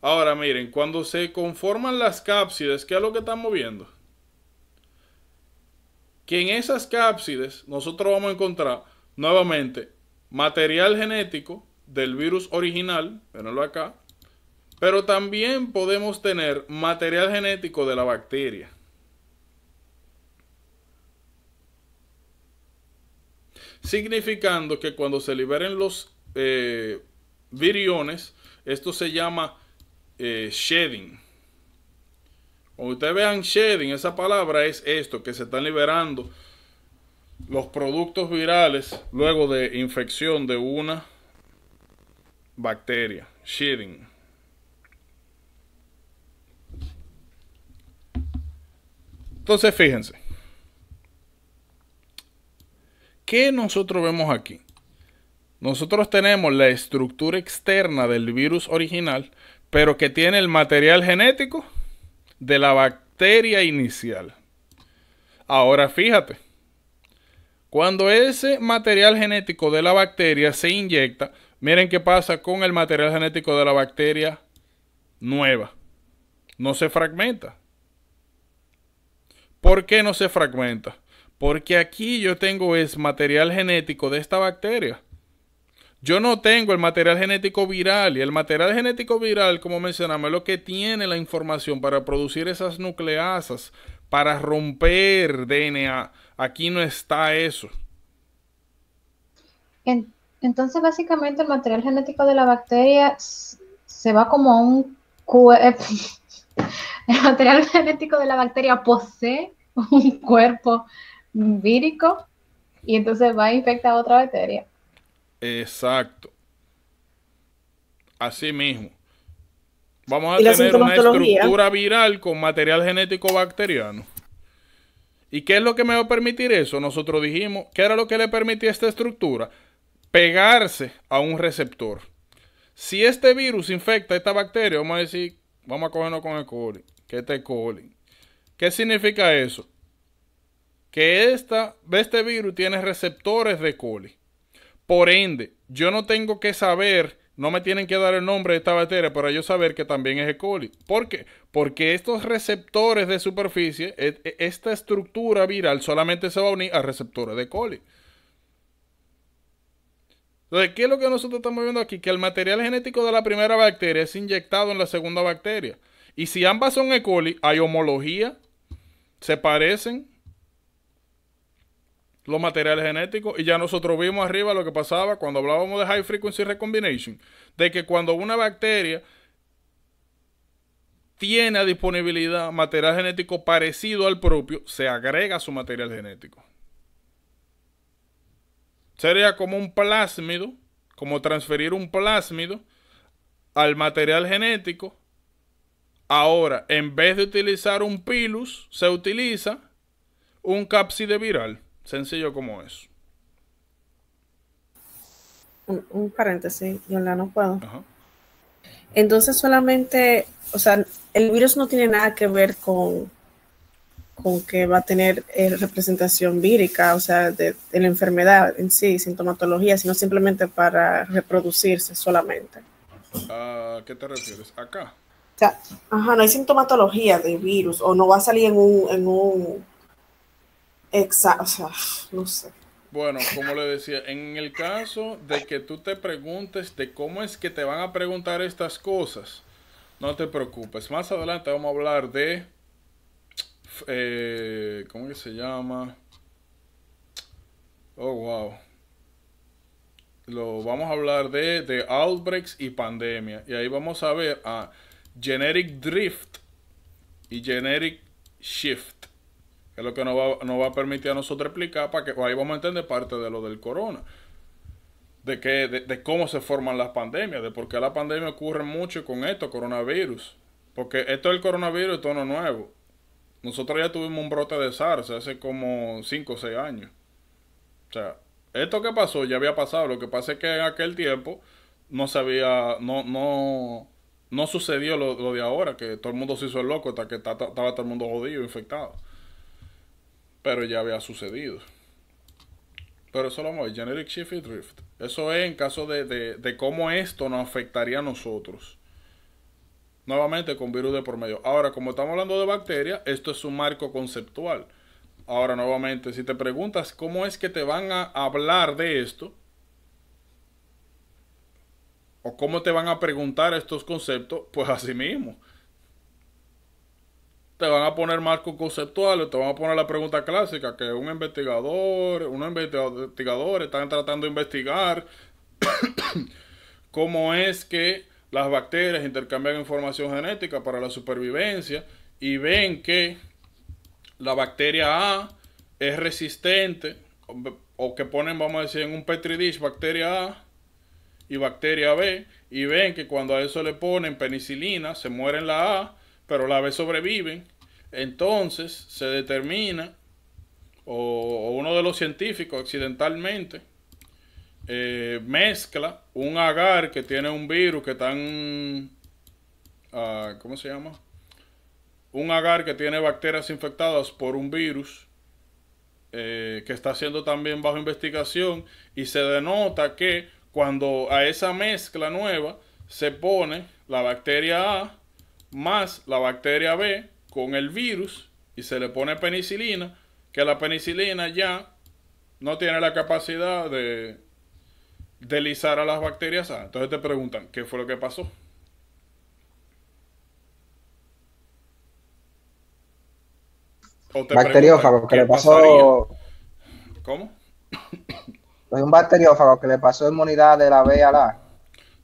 Ahora miren, cuando se conforman las cápsides, ¿qué es lo que estamos viendo? Que en esas cápsides nosotros vamos a encontrar nuevamente material genético del virus original, venlo acá, pero también podemos tener material genético de la bacteria. Significando que cuando se liberen los eh, viriones, esto se llama eh, shedding. Cuando ustedes vean shedding, esa palabra es esto, que se están liberando los productos virales luego de infección de una bacteria. Shedding. Entonces, fíjense. Que nosotros vemos aquí? Nosotros tenemos la estructura externa del virus original pero que tiene el material genético de la bacteria inicial. Ahora fíjate, cuando ese material genético de la bacteria se inyecta, miren qué pasa con el material genético de la bacteria nueva. No se fragmenta. ¿Por qué no se fragmenta? Porque aquí yo tengo ese material genético de esta bacteria yo no tengo el material genético viral y el material genético viral, como mencionamos, es lo que tiene la información para producir esas nucleasas, para romper DNA. Aquí no está eso. Entonces, básicamente, el material genético de la bacteria se va como a un... [LAUGHS] El material genético de la bacteria posee un cuerpo vírico y entonces va a infectar a otra bacteria. Exacto. Así mismo. Vamos a tener una estructura viral con material genético bacteriano. ¿Y qué es lo que me va a permitir eso? Nosotros dijimos, ¿qué era lo que le permitía esta estructura? Pegarse a un receptor. Si este virus infecta esta bacteria, vamos a decir, vamos a cogernos con el coli, que este coli. ¿Qué significa eso? Que esta, este virus tiene receptores de coli. Por ende, yo no tengo que saber, no me tienen que dar el nombre de esta bacteria para yo saber que también es E. coli. ¿Por qué? Porque estos receptores de superficie, e, e, esta estructura viral solamente se va a unir a receptores de E. coli. Entonces, ¿qué es lo que nosotros estamos viendo aquí? Que el material genético de la primera bacteria es inyectado en la segunda bacteria. Y si ambas son E. coli, hay homología, se parecen, los materiales genéticos y ya nosotros vimos arriba lo que pasaba cuando hablábamos de high frequency recombination, de que cuando una bacteria tiene a disponibilidad material genético parecido al propio, se agrega su material genético. Sería como un plásmido, como transferir un plásmido al material genético. Ahora, en vez de utilizar un pilus, se utiliza un cápside viral. Sencillo como es. Un, paréntesis, paréntesis, la no puedo. Entonces solamente, o sea, el virus no tiene nada que ver con, con que va a tener eh, representación vírica, o sea, de, la enfermedad en sí, sintomatología, sino simplemente para reproducirse solamente. ¿A qué te refieres? ¿Acá? O sea, ajá, no hay sintomatología de virus o no va a salir en un Exacto, no sé. Bueno, como le decía, en el caso de que tú te preguntes de cómo es que te van a preguntar estas cosas, no te preocupes. Más adelante vamos a hablar de, eh, ¿cómo que se llama? Oh, wow. Lo vamos a hablar de, de outbreaks y pandemia. Y ahí vamos a ver a generic drift y generic shift es lo que nos va, a permitir a nosotros explicar para que ahí vamos a entender parte de lo del corona. De, que, de, cómo se forman las pandemias, de por qué la pandemia ocurre mucho con esto, coronavirus. Porque esto el coronavirus esto todo lo nuevo. Nosotros ya tuvimos un brote de SARS hace como 5 o 6 años. O sea, esto que pasó ya había pasado. Lo que pasa es que en aquel tiempo no se había, no, no, no sucedió lo, lo de ahora, que todo el mundo se hizo el loco hasta que estaba todo el mundo jodido, infectado pero ya había sucedido. Pero eso lo vamos a ver, Generic Shift y Drift. Eso es en caso de, de cómo esto nos afectaría a nosotros. Nuevamente con virus de por medio. Ahora, como estamos hablando de bacterias, esto es un marco conceptual. Ahora, nuevamente, si te preguntas cómo es que te van a hablar de esto, o cómo te van a preguntar estos conceptos, pues así mismo te van a poner marcos conceptuales, te van a poner la pregunta clásica, que un investigador, unos investigadores están tratando de investigar [COUGHS] cómo es que las bacterias intercambian información genética para la supervivencia y ven que la bacteria A es resistente, o que ponen, vamos a decir, en un petri dish bacteria A y bacteria B, y ven que cuando a eso le ponen penicilina, se muere en la A, pero la vez sobreviven. Entonces se determina, o, uno de los científicos accidentalmente eh, mezcla un agar que tiene un virus que tan. Ah, ¿Cómo se llama? Un agar que tiene bacterias infectadas por un virus eh, que está siendo también bajo investigación y se denota que cuando a esa mezcla nueva se pone la bacteria A más la bacteria B con el virus y se le pone penicilina, que la penicilina ya no tiene la capacidad de deslizar a las bacterias A. Entonces te preguntan, ¿qué fue lo que pasó? Bacteriófago, que le pasó... ¿Cómo? Hay un bacteriófago que le pasó inmunidad de la B a la A.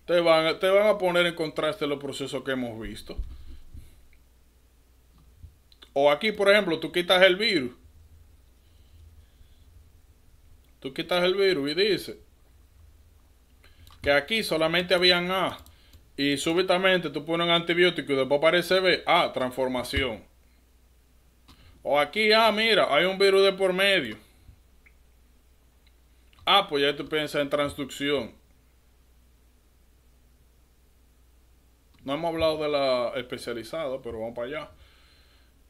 Te van, te van a poner en contraste los procesos que hemos visto. O aquí, por ejemplo, tú quitas el virus. Tú quitas el virus y dice que aquí solamente habían A. Y súbitamente tú pones un antibiótico y después aparece B. A, transformación. O aquí, ah, mira, hay un virus de por medio. Ah, pues ya tú piensas en transducción. No hemos hablado de la especializada, pero vamos para allá.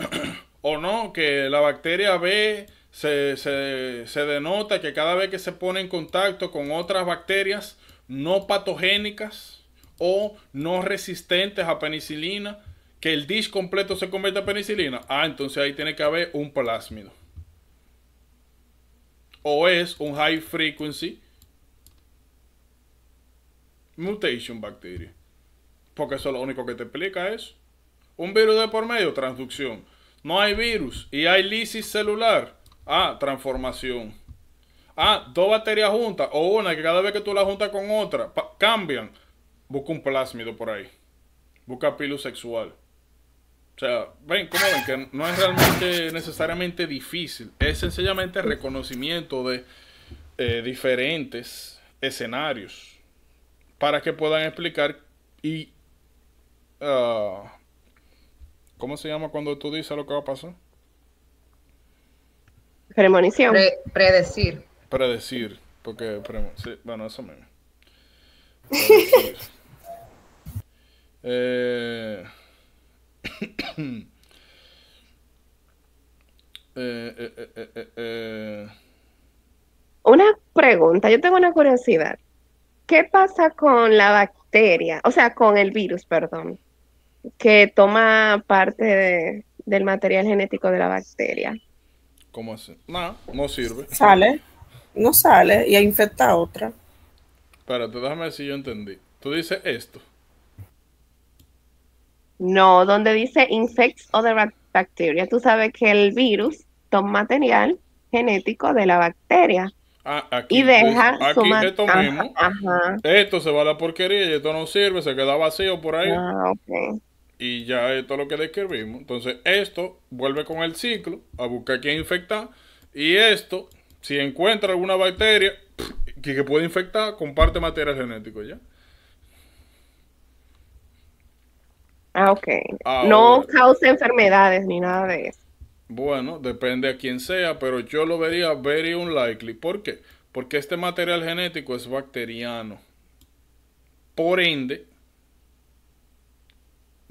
[CLEARS THROAT] o no, que la bacteria B se, denota que cada vez que se pone en contacto con otras bacterias no patogénicas o no resistentes a penicilina, que el dish completo se convierte a penicilina, ah, entonces ahí tiene que haber un plásmido. O es un high frequency mutation bacteria. Porque eso es lo único que te explica eso un virus de por medio, transducción. No hay virus y hay lisis celular. Ah, transformación. Ah, dos baterías juntas o una que cada vez que tú la juntas con otra cambian. Busca un plásmido por ahí. Busca pilo sexual. O sea, ven, ¿cómo ven? Que no es realmente necesariamente difícil. Es sencillamente reconocimiento de eh, diferentes escenarios para que puedan explicar y ah, ¿Cómo se llama cuando tú dices lo que va a pasar? Premonición. predecir. Predecir, porque bueno, eso mismo. Eh, eh, eh, una pregunta, yo tengo una curiosidad. ¿Qué pasa con la bacteria? O sea, con el virus, perdón que toma parte del material genético de la bacteria. ¿Cómo hace? No, no sirve. Sale, no sale y infecta a otra. Espérate, déjame ver si yo entendí. Tú dices esto. No, donde dice infects other bacteria. Tú sabes que el virus toma material genético de la bacteria. Ah, y deja aquí esto mismo. Esto se va a la porquería y esto no sirve, se queda vacío por ahí. Ah, okay y ya esto es lo que describimos. Entonces, esto vuelve con el ciclo a buscar quién infecta Y esto, si encuentra alguna bacteria que, puede infectar, comparte material genético ya. Ah, ok. Ah, no causa enfermedades ni nada de eso. Bueno, depende a quién sea, pero yo lo vería very unlikely. ¿Por qué? Porque este material genético es bacteriano. Por ende,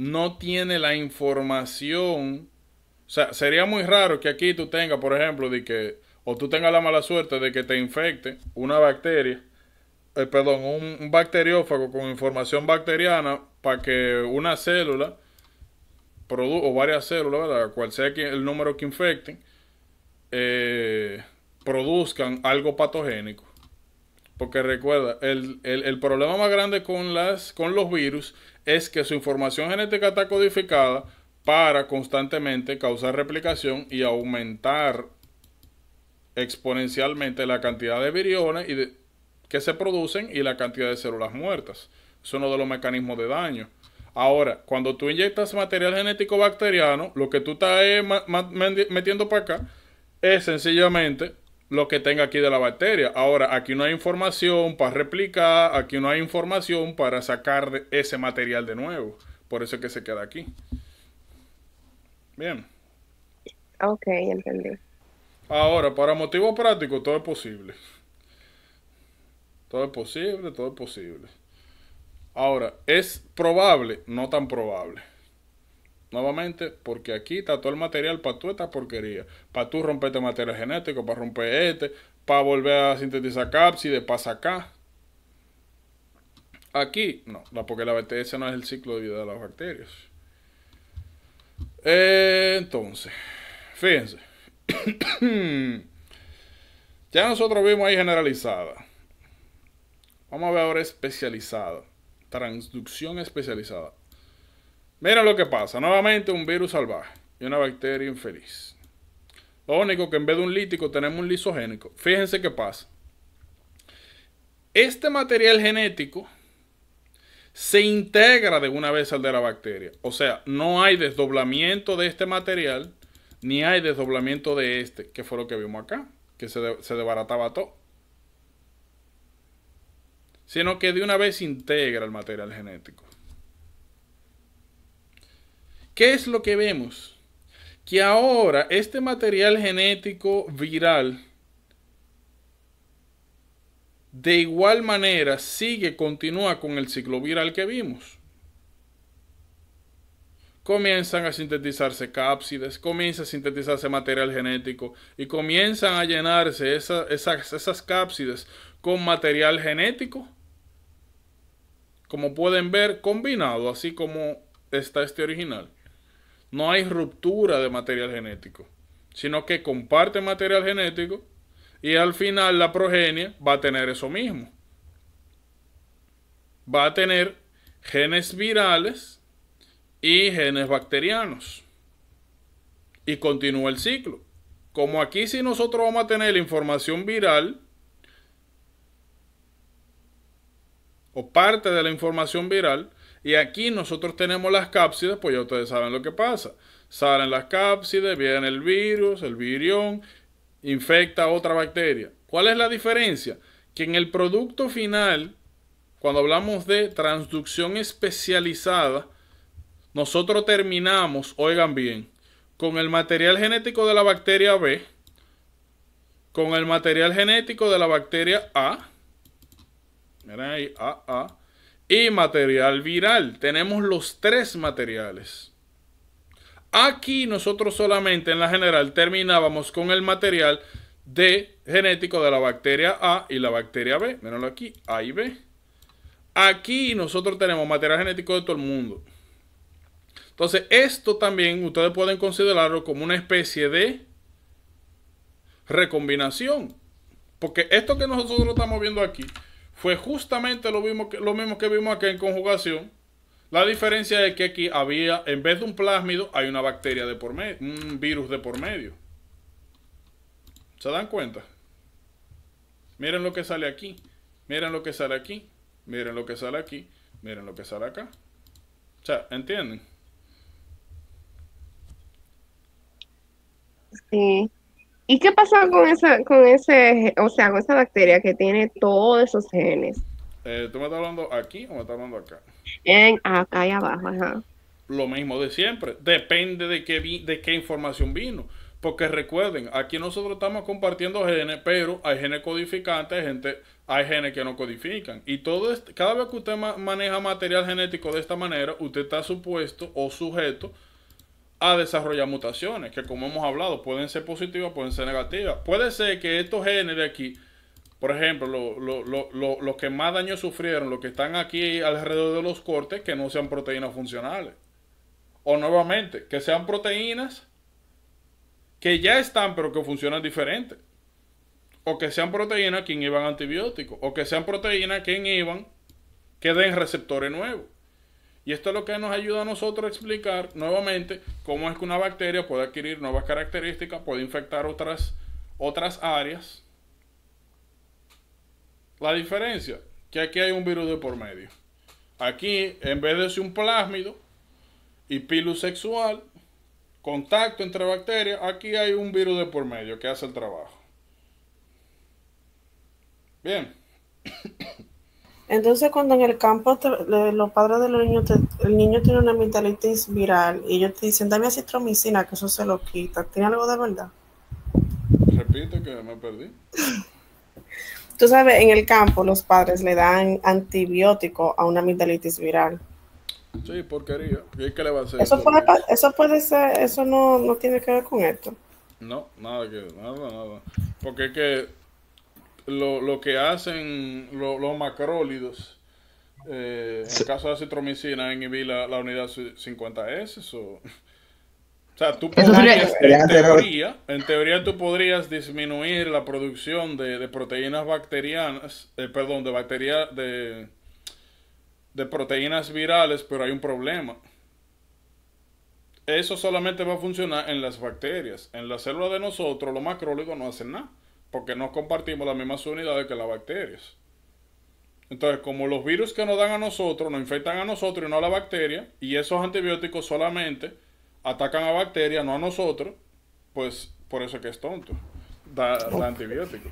no tiene la información. O sea, sería muy raro que aquí tú tengas, por ejemplo, de que, o tú tengas la mala suerte de que te infecte una bacteria, eh, perdón, un, bacteriófago con información bacteriana para que una célula o varias células, cual sea el número que infecten, eh, produzcan algo patogénico. Porque recuerda, el, problema más grande con, las, con los virus es que su información genética está codificada para constantemente causar replicación y aumentar exponencialmente la cantidad de viriones y que se producen y la cantidad de células muertas. Es uno de los mecanismos de daño. Ahora, cuando tú inyectas material genético bacteriano, lo que tú estás eh, metiendo para acá es sencillamente lo que tenga aquí de la bacteria. Ahora, aquí no hay información para replicar, aquí no hay información para sacar ese material de nuevo. Por eso es que se queda aquí. Bien. Ok, entendí. Ahora, para motivo práctico, todo es posible. Todo es posible, todo es posible. Ahora, ¿es probable? No tan probable. Nuevamente, porque aquí está todo el material para toda esta porquería. Para tú romper material genético, para romper este, para volver a sintetizar de para acá Aquí, no, porque la BTS no es el ciclo de vida de las bacterias. entonces, fíjense. [COUGHS] ya nosotros vimos ahí generalizada. Vamos a ver ahora especializada. Transducción especializada. Miren lo que pasa. Nuevamente un virus salvaje y una bacteria infeliz. Lo único que en vez de un lítico tenemos un lisogénico. Fíjense qué pasa. Este material genético se integra de una vez al de la bacteria. O sea, no hay desdoblamiento de este material ni hay desdoblamiento de este, que fue lo que vimos acá, que se, se desbarataba todo. Sino que de una vez integra el material genético. ¿Qué es lo que vemos? Que ahora este material genético viral de igual manera sigue, continúa con el ciclo viral que vimos. Comienzan a sintetizarse cápsides, comienza a sintetizarse material genético y comienzan a llenarse esas, esas cápsides con material genético. Como pueden ver, combinado, así como está este original. No hay ruptura de material genético, sino que comparte material genético y al final la progenia va a tener eso mismo. Va a tener genes virales y genes bacterianos. Y continúa el ciclo. Como aquí si nosotros vamos a tener información viral o parte de la información viral, y aquí nosotros tenemos las cápsidas, pues ya ustedes saben lo que pasa. Salen las cápsidas, viene el virus, el virión, infecta otra bacteria. ¿Cuál es la diferencia? Que en el producto final, cuando hablamos de transducción especializada, nosotros terminamos, oigan bien, con el material genético de la bacteria B, con el material genético de la bacteria A, miren ahí, A y material viral. Tenemos los tres materiales. Aquí nosotros solamente en la general terminábamos con el material de genético de la bacteria A y la bacteria B. Mírenlo aquí, A y B. Aquí nosotros tenemos material genético de todo el mundo. Entonces, esto también ustedes pueden considerarlo como una especie de recombinación. Porque esto que nosotros estamos viendo aquí fue justamente lo mismo que, lo mismo que vimos aquí en conjugación. La diferencia es que aquí había, en vez de un plásmido, hay una bacteria de por medio, un virus de por medio. ¿Se dan cuenta? Miren lo que sale aquí, miren lo que sale aquí, miren lo que sale aquí, miren lo que sale acá. O sea, ¿entienden? Sí. ¿Y qué pasó con esa, con ese, o sea, con bacteria que tiene todos esos genes? Eh, ¿Tú me estás hablando aquí o me estás hablando acá? acá y abajo, ajá. Lo mismo de siempre. Depende de qué, de qué información vino. Porque recuerden, aquí nosotros estamos compartiendo genes, pero hay genes codificantes, hay, gente, hay genes que no codifican. Y todo este, cada vez que usted maneja material genético de esta manera, usted está supuesto o sujeto a desarrollar mutaciones, que como hemos hablado, pueden ser positivas, pueden ser negativas. Puede ser que estos genes de aquí, por ejemplo, los que más daño sufrieron, los que están aquí alrededor de los cortes, que no sean proteínas funcionales. O nuevamente, que sean proteínas que ya están, pero que funcionan diferente. O que sean proteínas que inhiban antibióticos. O que sean proteínas que inhiban, que den receptores nuevos. Y esto es lo que nos ayuda a nosotros a explicar nuevamente cómo es que una bacteria puede adquirir nuevas características, puede infectar otras, otras áreas. La diferencia, que aquí hay un virus de por medio. Aquí, en vez de ser un plásmido y pilus sexual, contacto entre bacterias, aquí hay un virus de por medio que hace el trabajo. Bien. [COUGHS] Entonces, cuando en el campo los padres del los niños, el niño tiene una amigdalitis viral y ellos te dicen, dame acitromicina, que eso se lo quita. ¿Tiene algo de verdad? Repito que me perdí. [LAUGHS] Tú sabes, en el campo los padres le dan antibiótico a una amigdalitis viral. Sí, porquería. ¿Qué, que le va a hacer? Eso, puede, eso puede ser, eso no, no tiene que ver con esto. No, nada que nada, nada. Porque es que lo, que hacen los macrólidos, eh, en el caso de citromicina, en la, unidad 50S, [LAUGHS] o, sea, tú podrías, en, teoría, teoría tú podrías disminuir la producción de, proteínas bacterianas, eh, perdón, de bacterias de, de proteínas virales, pero hay un problema. Eso solamente va a funcionar en las bacterias. En la célula de nosotros, los macrólidos no hacen nada porque no compartimos las mismas unidades que las bacterias. Entonces, como los virus que nos dan a nosotros, nos infectan a nosotros y no a la bacteria, y esos antibióticos solamente atacan a bacterias, no a nosotros, pues por eso es que es tonto. dar antibióticos.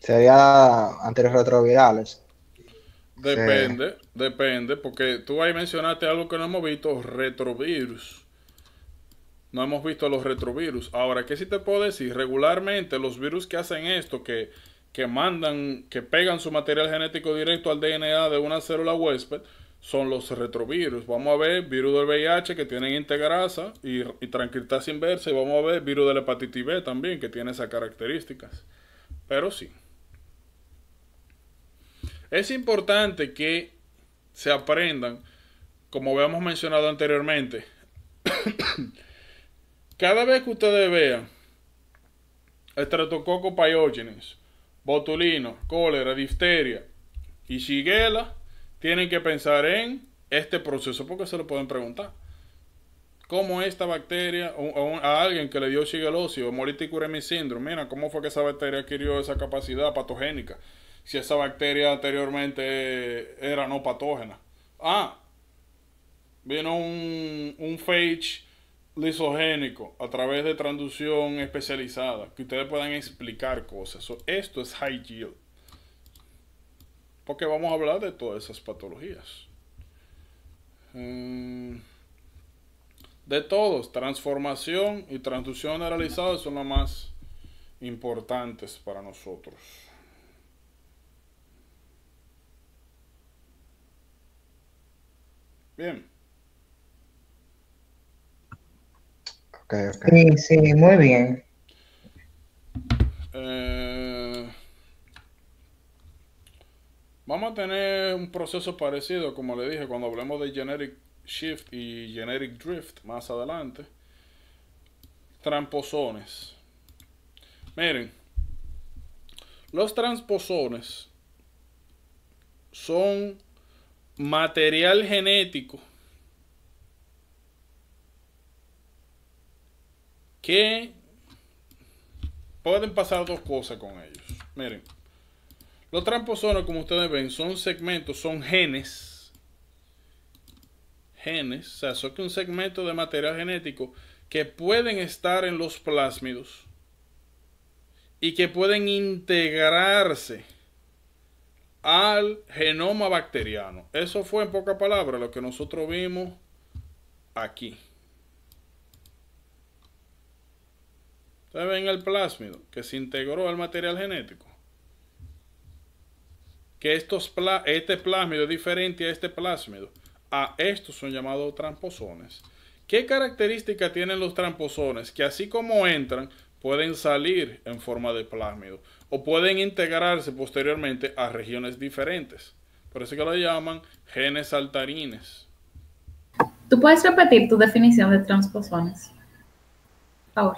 Sería retrovirales Depende, depende, porque tú ahí mencionaste algo que no hemos visto, retrovirus no hemos visto los retrovirus. Ahora, ¿qué si te puedo decir? Regularmente los virus que hacen esto, que, que mandan, que pegan su material genético directo al DNA de una célula huésped, son los retrovirus. Vamos a ver virus del VIH que tienen integrasa y, y inversa. Y vamos a ver virus de la hepatitis B también que tiene esas características. Pero sí. Es importante que se aprendan, como habíamos mencionado anteriormente, [COUGHS] Cada vez que ustedes vean estreptococo pyogenes, botulino, cólera, difteria y shigella, tienen que pensar en este proceso, porque se lo pueden preguntar. ¿Cómo esta bacteria, o, a alguien que le dio shigellosis o hemolytic uremic síndrome, mira, cómo fue que esa bacteria adquirió esa capacidad patogénica? Si esa bacteria anteriormente eh, era no patógena. Ah, vino un, un phage lisogénico a través de transducción especializada, que ustedes puedan explicar cosas. esto es high yield. Porque vamos a hablar de todas esas patologías. Mm. de todos, transformación y transducción generalizada son las más importantes para nosotros. Bien. Sí, sí, muy bien. Eh, vamos a tener un proceso parecido, como le dije, cuando hablemos de Generic Shift y Generic Drift más adelante. Tramposones. Miren, los transposones son material genético que pueden pasar dos cosas con ellos. Miren, los tramposonos, como ustedes ven, son segmentos, son genes. Genes, o sea, son un segmento de material genético que pueden estar en los plásmidos y que pueden integrarse al genoma bacteriano. Eso fue en pocas palabras lo que nosotros vimos aquí. Ustedes ven el plásmido que se integró al material genético. Que estos este plásmido es diferente a este plásmido. A estos son llamados tramposones. ¿Qué características tienen los tramposones? Que así como entran, pueden salir en forma de plásmido o pueden integrarse posteriormente a regiones diferentes. Por eso que lo llaman genes saltarines. ¿Tú puedes repetir tu definición de transposones?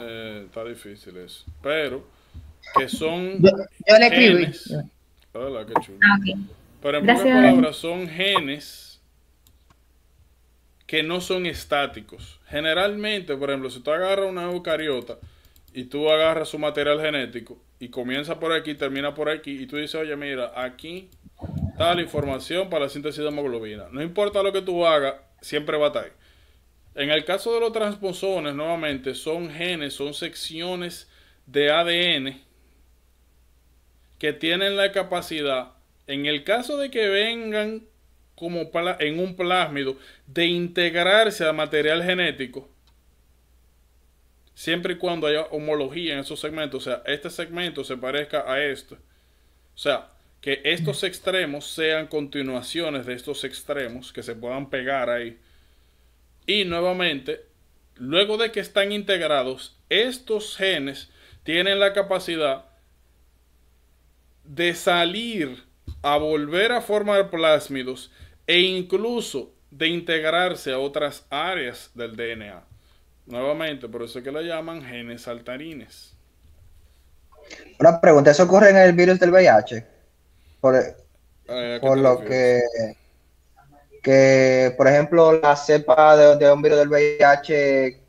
Eh, está difícil eso. Pero que son. genes. son genes que no son estáticos. Generalmente, por ejemplo, si tú agarras una eucariota y tú agarras su material genético y comienza por aquí, termina por aquí, y tú dices, oye, mira, aquí está la información para la síntesis de hemoglobina. No importa lo que tú hagas, siempre va a estar ahí. En el caso de los transposones, nuevamente, son genes, son secciones de ADN que tienen la capacidad, en el caso de que vengan como en un plásmido, de integrarse a material genético, siempre y cuando haya homología en esos segmentos, o sea, este segmento se parezca a este. O sea, que estos extremos sean continuaciones de estos extremos, que se puedan pegar ahí. Y nuevamente, luego de que están integrados, estos genes tienen la capacidad de salir a volver a formar plásmidos e incluso de integrarse a otras áreas del DNA. Nuevamente, por eso es que la llaman genes saltarines. Una pregunta, ¿eso ocurre en el virus del VIH? Por, eh, por lo que que, por ejemplo, la cepa de, un virus del VIH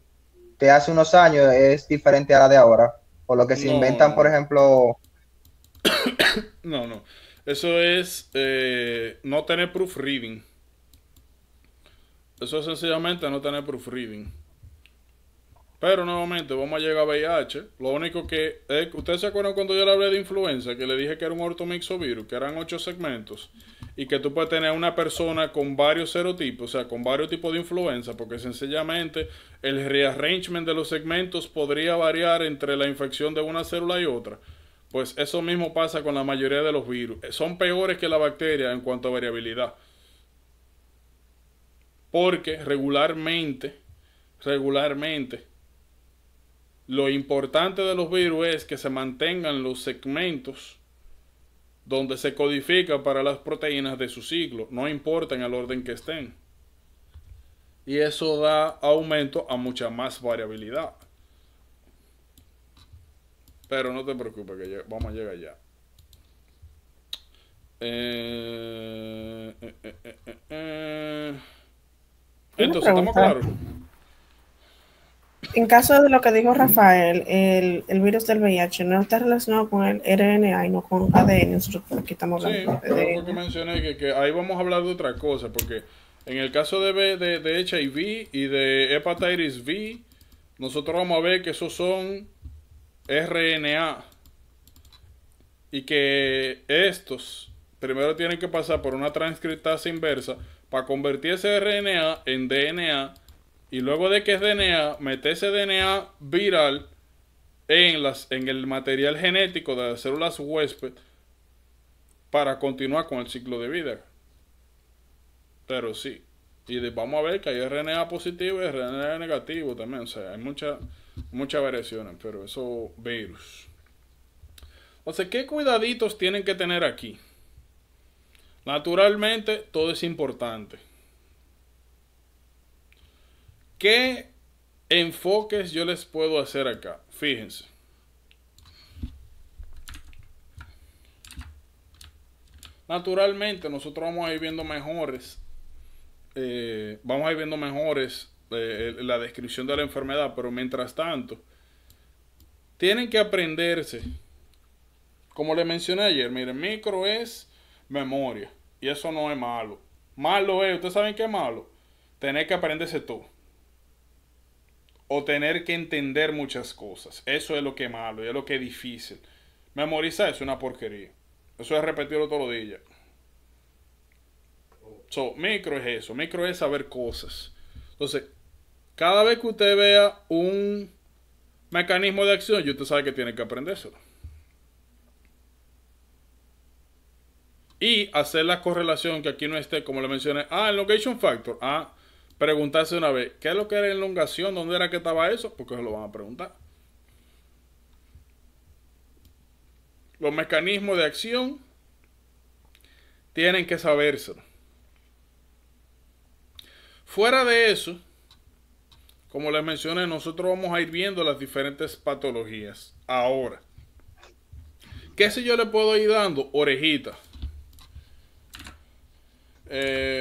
de hace unos años es diferente a la de ahora. Por lo que se inventan, por ejemplo... no, no. Eso es eh, no tener proofreading. Eso es sencillamente no tener proofreading. Pero nuevamente vamos a llegar a VIH. Lo único que. Eh, ¿Ustedes se acuerdan cuando yo le hablé de influenza? Que le dije que era un ortomixovirus, que eran ocho segmentos. Y que tú puedes tener una persona con varios serotipos, o sea, con varios tipos de influenza, porque sencillamente el rearrangement de los segmentos podría variar entre la infección de una célula y otra. Pues eso mismo pasa con la mayoría de los virus. Son peores que la bacteria en cuanto a variabilidad. Porque regularmente, regularmente, lo importante de los virus es que se mantengan los segmentos donde se codifica para las proteínas de su ciclo, no importa en el orden que estén. Y eso da aumento a mucha más variabilidad. Pero no te preocupes que vamos a llegar ya. Eh, eh, eh, Entonces, ¿estamos claros? En caso de lo que dijo Rafael, el, virus del VIH no está relacionado con el RNA y no con ADN. sí, que mencioné, ahí vamos a hablar de otra cosa, porque en el caso de, de, de HIV y de hepatitis B, nosotros vamos a ver que esos son RNA y que estos primero tienen que pasar por una transcriptasa inversa para convertir ese RNA en DNA y luego de que es DNA, mete ese DNA viral en, las, en el material genético de las células huésped para continuar con el ciclo de vida. Pero sí. Y vamos a ver que hay RNA positivo y RNA negativo también. O sea, hay muchas variaciones, pero eso virus. O sea, ¿qué cuidaditos tienen que tener aquí? Naturalmente, todo es importante. ¿Qué enfoques yo les puedo hacer acá? Fíjense. Naturalmente nosotros vamos a ir viendo mejores. Eh, vamos a ir viendo mejores eh, la descripción de la enfermedad, pero mientras tanto, tienen que aprenderse. Como le mencioné ayer, miren, micro es memoria. Y eso no es malo. Malo es, ¿ustedes saben qué es malo? Tener que aprenderse todo o tener que entender muchas cosas. Eso es lo que es malo y es lo que es difícil. Memorizar es una porquería. Eso es repetirlo todos los días. So, micro es eso. Micro es saber cosas. Entonces, cada vez que usted vea un mecanismo de acción, usted sabe que tiene que aprendérselo. Y hacer la correlación que aquí no esté, como le mencioné. Ah, el location factor. Ah, preguntarse una vez, ¿qué es lo que era elongación? ¿Dónde era que estaba eso? Porque se lo van a preguntar. Los mecanismos de acción tienen que sabérselo. Fuera de eso, como les mencioné, nosotros vamos a ir viendo las diferentes patologías. Ahora, ¿qué si yo le puedo ir dando? Orejita. Eh,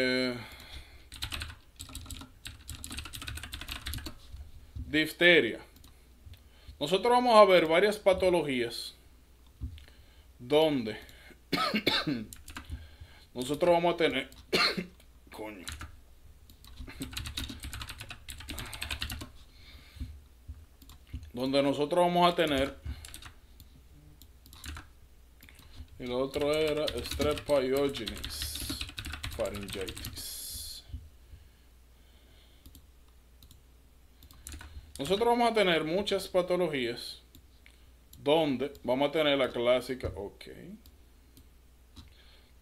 Difteria. Nosotros vamos a ver varias patologías donde [COUGHS] nosotros vamos a tener... [COUGHS] coño. Donde nosotros vamos a tener... Y otro era Strep pyogenes, faringitis. Nosotros vamos a tener muchas patologías donde vamos a tener la clásica, ok,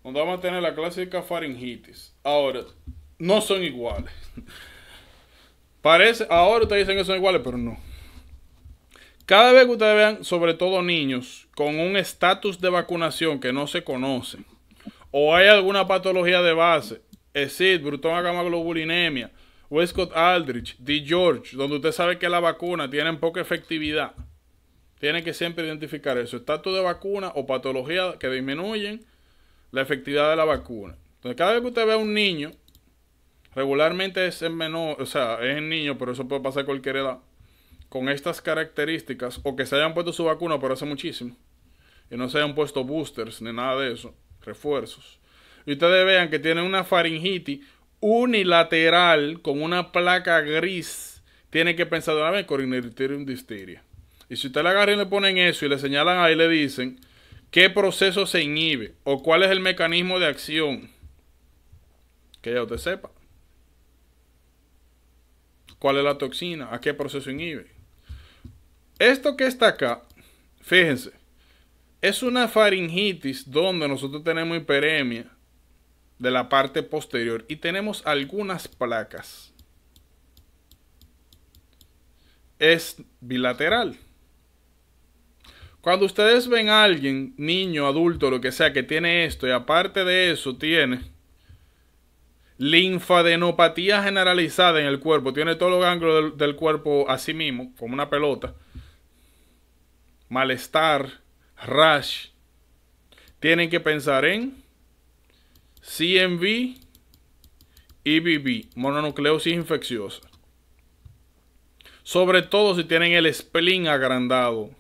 donde vamos a tener la clásica faringitis. Ahora, no son iguales. [LAUGHS] Parece, ahora ustedes dicen que son iguales, pero no. Cada vez que ustedes vean, sobre todo niños, con un estatus de vacunación que no se conoce, o hay alguna patología de base, Es decir, brutón globulinemia. Westcott Aldrich, D. George, donde usted sabe que la vacuna tiene poca efectividad. Tiene que siempre identificar eso, estatus de vacuna o patología que disminuyen la efectividad de la vacuna. Entonces, cada vez que usted ve a un niño, regularmente es en menor, o sea, es niño, pero eso puede pasar a cualquier edad, con estas características, o que se hayan puesto su vacuna, pero hace muchísimo, y no se hayan puesto boosters ni nada de eso, refuerzos. Y ustedes vean que tiene una faringitis unilateral con una placa gris, tiene que pensar de una vez un disteria Y si usted le agarra y le ponen eso y le señalan ahí, le dicen qué proceso se inhibe o cuál es el mecanismo de acción. Que ya usted sepa. ¿Cuál es la toxina? ¿A qué proceso inhibe? Esto que está acá, fíjense, es una faringitis donde nosotros tenemos hiperemia de la parte posterior y tenemos algunas placas. Es bilateral. Cuando ustedes ven a alguien, niño, adulto, lo que sea, que tiene esto y aparte de eso tiene linfadenopatía generalizada en el cuerpo, tiene todos los ganglios del, cuerpo a sí mismo, como una pelota, malestar, rash, tienen que pensar en CMV, BB, e mononucleosis infecciosa. Sobre todo si tienen el spleen agrandado.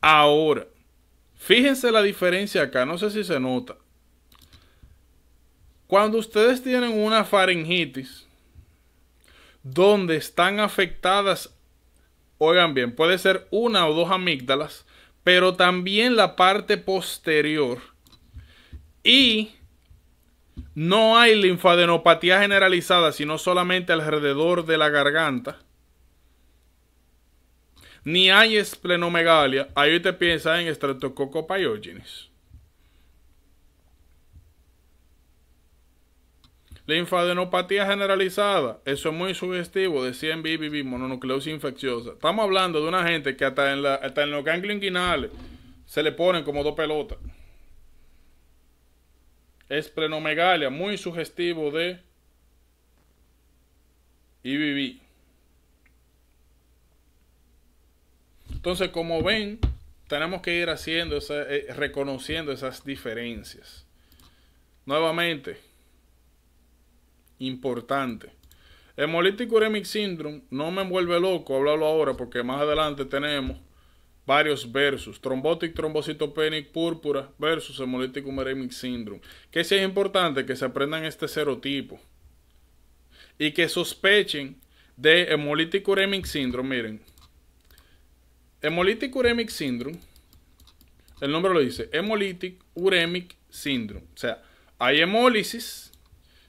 Ahora, fíjense la diferencia acá, no sé si se nota. Cuando ustedes tienen una faringitis, donde están afectadas, oigan bien, puede ser una o dos amígdalas, pero también la parte posterior y no hay linfadenopatía generalizada, sino solamente alrededor de la garganta. Ni hay esplenomegalia. Ahí te piensas en Streptococcus pyogenes. Linfadenopatía generalizada, eso es muy sugestivo, de en mononucleosis infecciosa. Estamos hablando de una gente que hasta en, hasta en los ganglios inguinales se le ponen como dos pelotas es plenomegalia, muy sugestivo de IBB. Entonces, como ven, tenemos que ir haciendo, eh, reconociendo esas diferencias. Nuevamente, importante. Hemolítico uremic syndrome, no me envuelve loco hablarlo ahora porque más adelante tenemos varios versus, Thrombotic Trombocitopenic Púrpura versus Hemolytic Uremic Syndrome, que sí es importante que se aprendan este serotipo y que sospechen de Hemolytic Uremic Syndrome, miren, Hemolytic Uremic Syndrome, el nombre lo dice, Hemolytic Uremic Syndrome, o sea, hay hemólisis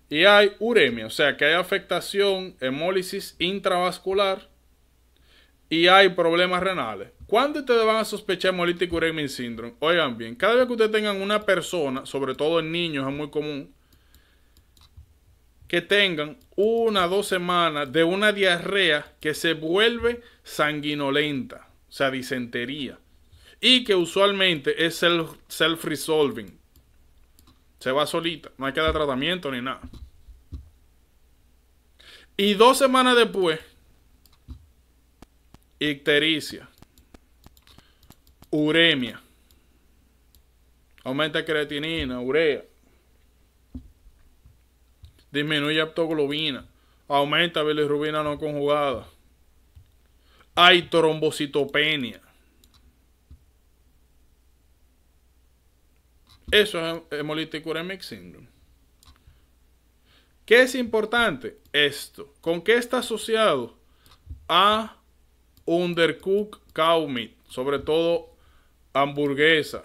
y hay uremia, o sea, que hay afectación, hemólisis intravascular y hay problemas renales. ¿Cuándo ustedes van a sospechar Molytic Uremic Syndrome? Oigan bien, cada vez que ustedes tengan una persona, sobre todo en niños, es muy común, que tengan una o dos semanas de una diarrea que se vuelve sanguinolenta, o sea, disentería, y que usualmente es self-resolving. Se va solita, no hay que dar tratamiento ni nada. Y dos semanas después, ictericia. Uremia. Aumenta creatinina, urea. Disminuye aptoglobina. Aumenta bilirrubina no conjugada. Hay trombocitopenia. Eso es hemolytic uremic syndrome. ¿Qué es importante? Esto. ¿Con qué está asociado? A undercook cow sobre todo hamburguesa.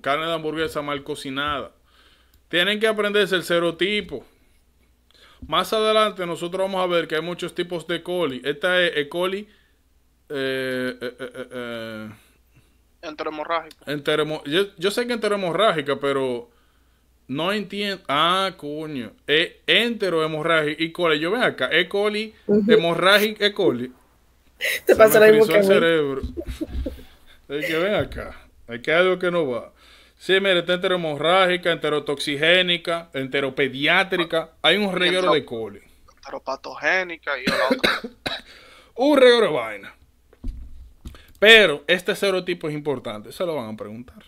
carne de hamburguesa mal cocinada. Tienen que aprenderse el serotipo. Más adelante nosotros vamos a ver que hay muchos tipos de coli. Esta es E. coli eh, eh, eh, eh, eh yo, sé que hemorrágica pero no entiendo. Ah, coño. hemorrágica y coli. Yo ven acá. E. coli, hemorrágica, E. coli. Te pasará el cerebro. Es que ven acá. Hay que algo que no va. Sí, mire, está enteromorrágica, enterotoxigénica, enteropediátrica. Hay un reguero de coli. Enteropatogénica y [COUGHS] un reguero de vaina. Pero este serotipo es importante. Se lo van a preguntar.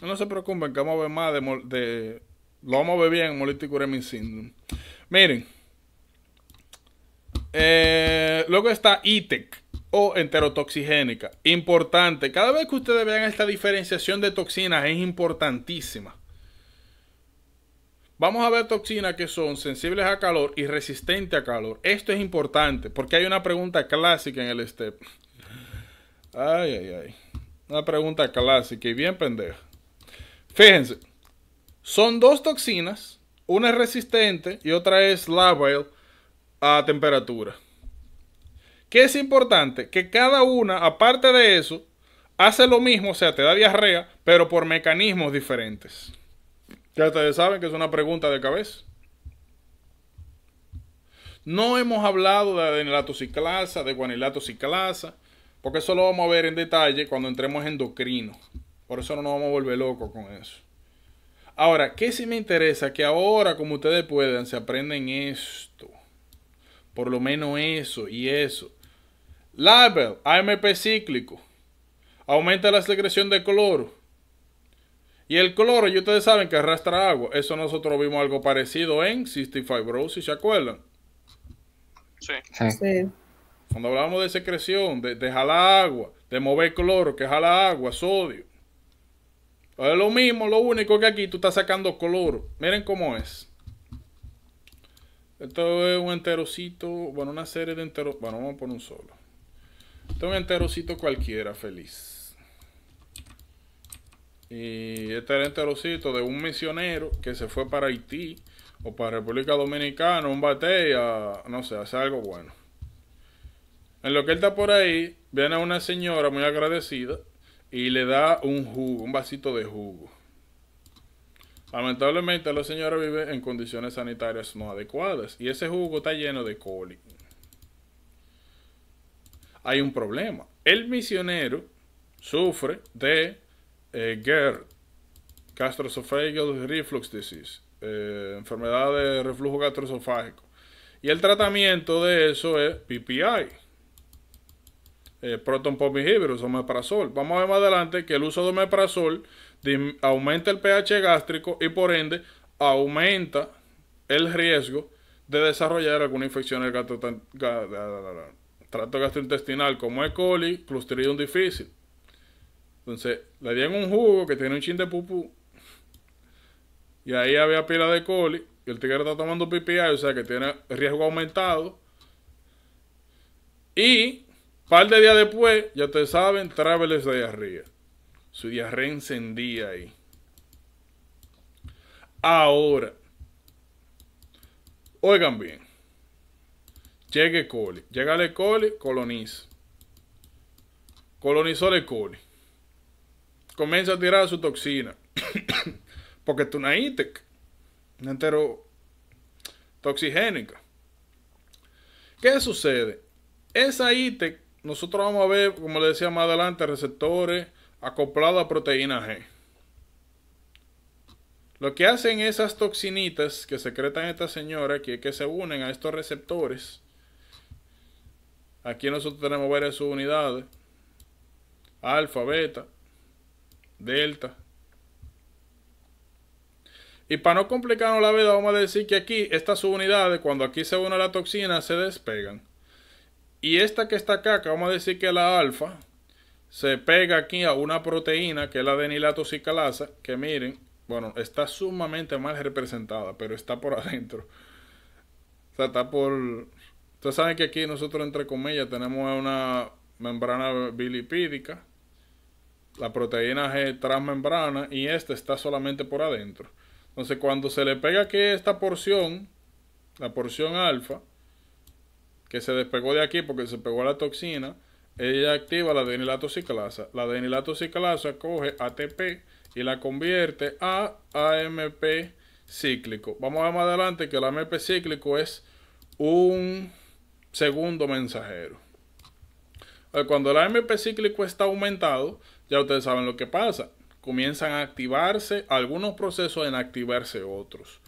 No se preocupen que vamos a ver más de... lo vamos a ver bien, en Ureming Syndrome. Miren. Eh, luego está ITEC o enterotoxigénica. Importante. Cada vez que ustedes vean esta diferenciación de toxinas es importantísima. Vamos a ver toxinas que son sensibles a calor y resistentes a calor. Esto es importante porque hay una pregunta clásica en el STEP. Ay, ay, ay. Una pregunta clásica y bien pendeja. Fíjense, son dos toxinas, una es resistente y otra es labile a temperatura. ¿Qué es importante? Que cada una, aparte de eso, hace lo mismo, o sea, te da diarrea, pero por mecanismos diferentes. Ya ustedes saben que es una pregunta de cabeza. No hemos hablado de adenilato de guanilato porque eso lo vamos a ver en detalle cuando entremos en endocrino. Por eso no nos vamos a volver locos con eso. Ahora, ¿qué sí me interesa? Que ahora, como ustedes puedan, se aprenden esto. Por lo menos eso y eso. Label, AMP cíclico. Aumenta la secreción de cloro. Y el cloro, y ustedes saben que arrastra agua. Eso nosotros vimos algo parecido en cystic fibrosis, ¿se acuerdan? Sí. sí. Cuando hablamos de secreción, de, de jalar agua, de mover cloro, que jala agua, sodio. Es lo mismo, lo único que aquí tú estás sacando cloro. Miren cómo es. Esto es un enterocito, bueno, una serie de enteros. Bueno, vamos a poner un solo. Esto es un enterocito cualquiera, feliz. Y este es el enterocito de un misionero que se fue para Haití o para República Dominicana, un batea, no sé, hace algo bueno. En lo que él está por ahí, viene una señora muy agradecida y le da un jugo, un vasito de jugo. Lamentablemente la señora vive en condiciones sanitarias no adecuadas y ese jugo está lleno de coli. Hay un problema. El misionero sufre de eh, GERD, gastroesophageal reflux disease, eh, enfermedad de reflujo gastroesofágico. Y el tratamiento de eso es PPI, eh, proton pump o omeprazol. Vamos a ver más adelante que el uso de omeprazol aumenta el pH gástrico y por ende aumenta el riesgo de desarrollar alguna infección del trato gastrointestinal como E. coli, Clostridium difícil. Entonces, le dieron un jugo que tiene un chin de pupú y ahí había pila de coli y el tigre está tomando PPI, o sea que tiene riesgo aumentado. Y par de días después, ya te saben, traves de diarrea. Su diarrea encendía ahí. Ahora, oigan bien. Llega el Coli. Llega el Coli, coloniza. Colonizó el Coli. Comienza a tirar su toxina. [COUGHS] Porque es una ITEC. Una entero toxigénica. ¿Qué sucede? Esa ITEC, nosotros vamos a ver, como le decía más adelante, receptores acoplado a proteína G. Lo que hacen esas toxinitas que secretan esta señora aquí que se unen a estos receptores. Aquí nosotros tenemos varias subunidades. Alfa, beta, delta. Y para no complicarnos la vida, vamos a decir que aquí estas subunidades, cuando aquí se une la toxina, se despegan. Y esta que está acá, que vamos a decir que es la alfa, se pega aquí a una proteína que es la denilatocicalasa. que miren, bueno, está sumamente mal representada, pero está por [LAUGHS] adentro. O sea, está por... Ustedes saben que aquí nosotros, entre comillas, tenemos una membrana bilipídica. La proteína es transmembrana y esta está solamente por adentro. Entonces, cuando se le pega aquí esta porción, la porción alfa, que se despegó de aquí porque se pegó a la toxina, ella activa la ciclasa. La ciclasa coge ATP y la convierte a AMP cíclico. Vamos a ver más adelante que el AMP cíclico es un segundo mensajero. Cuando el AMP cíclico está aumentado, ya ustedes saben lo que pasa. Comienzan a activarse algunos procesos en activarse otros.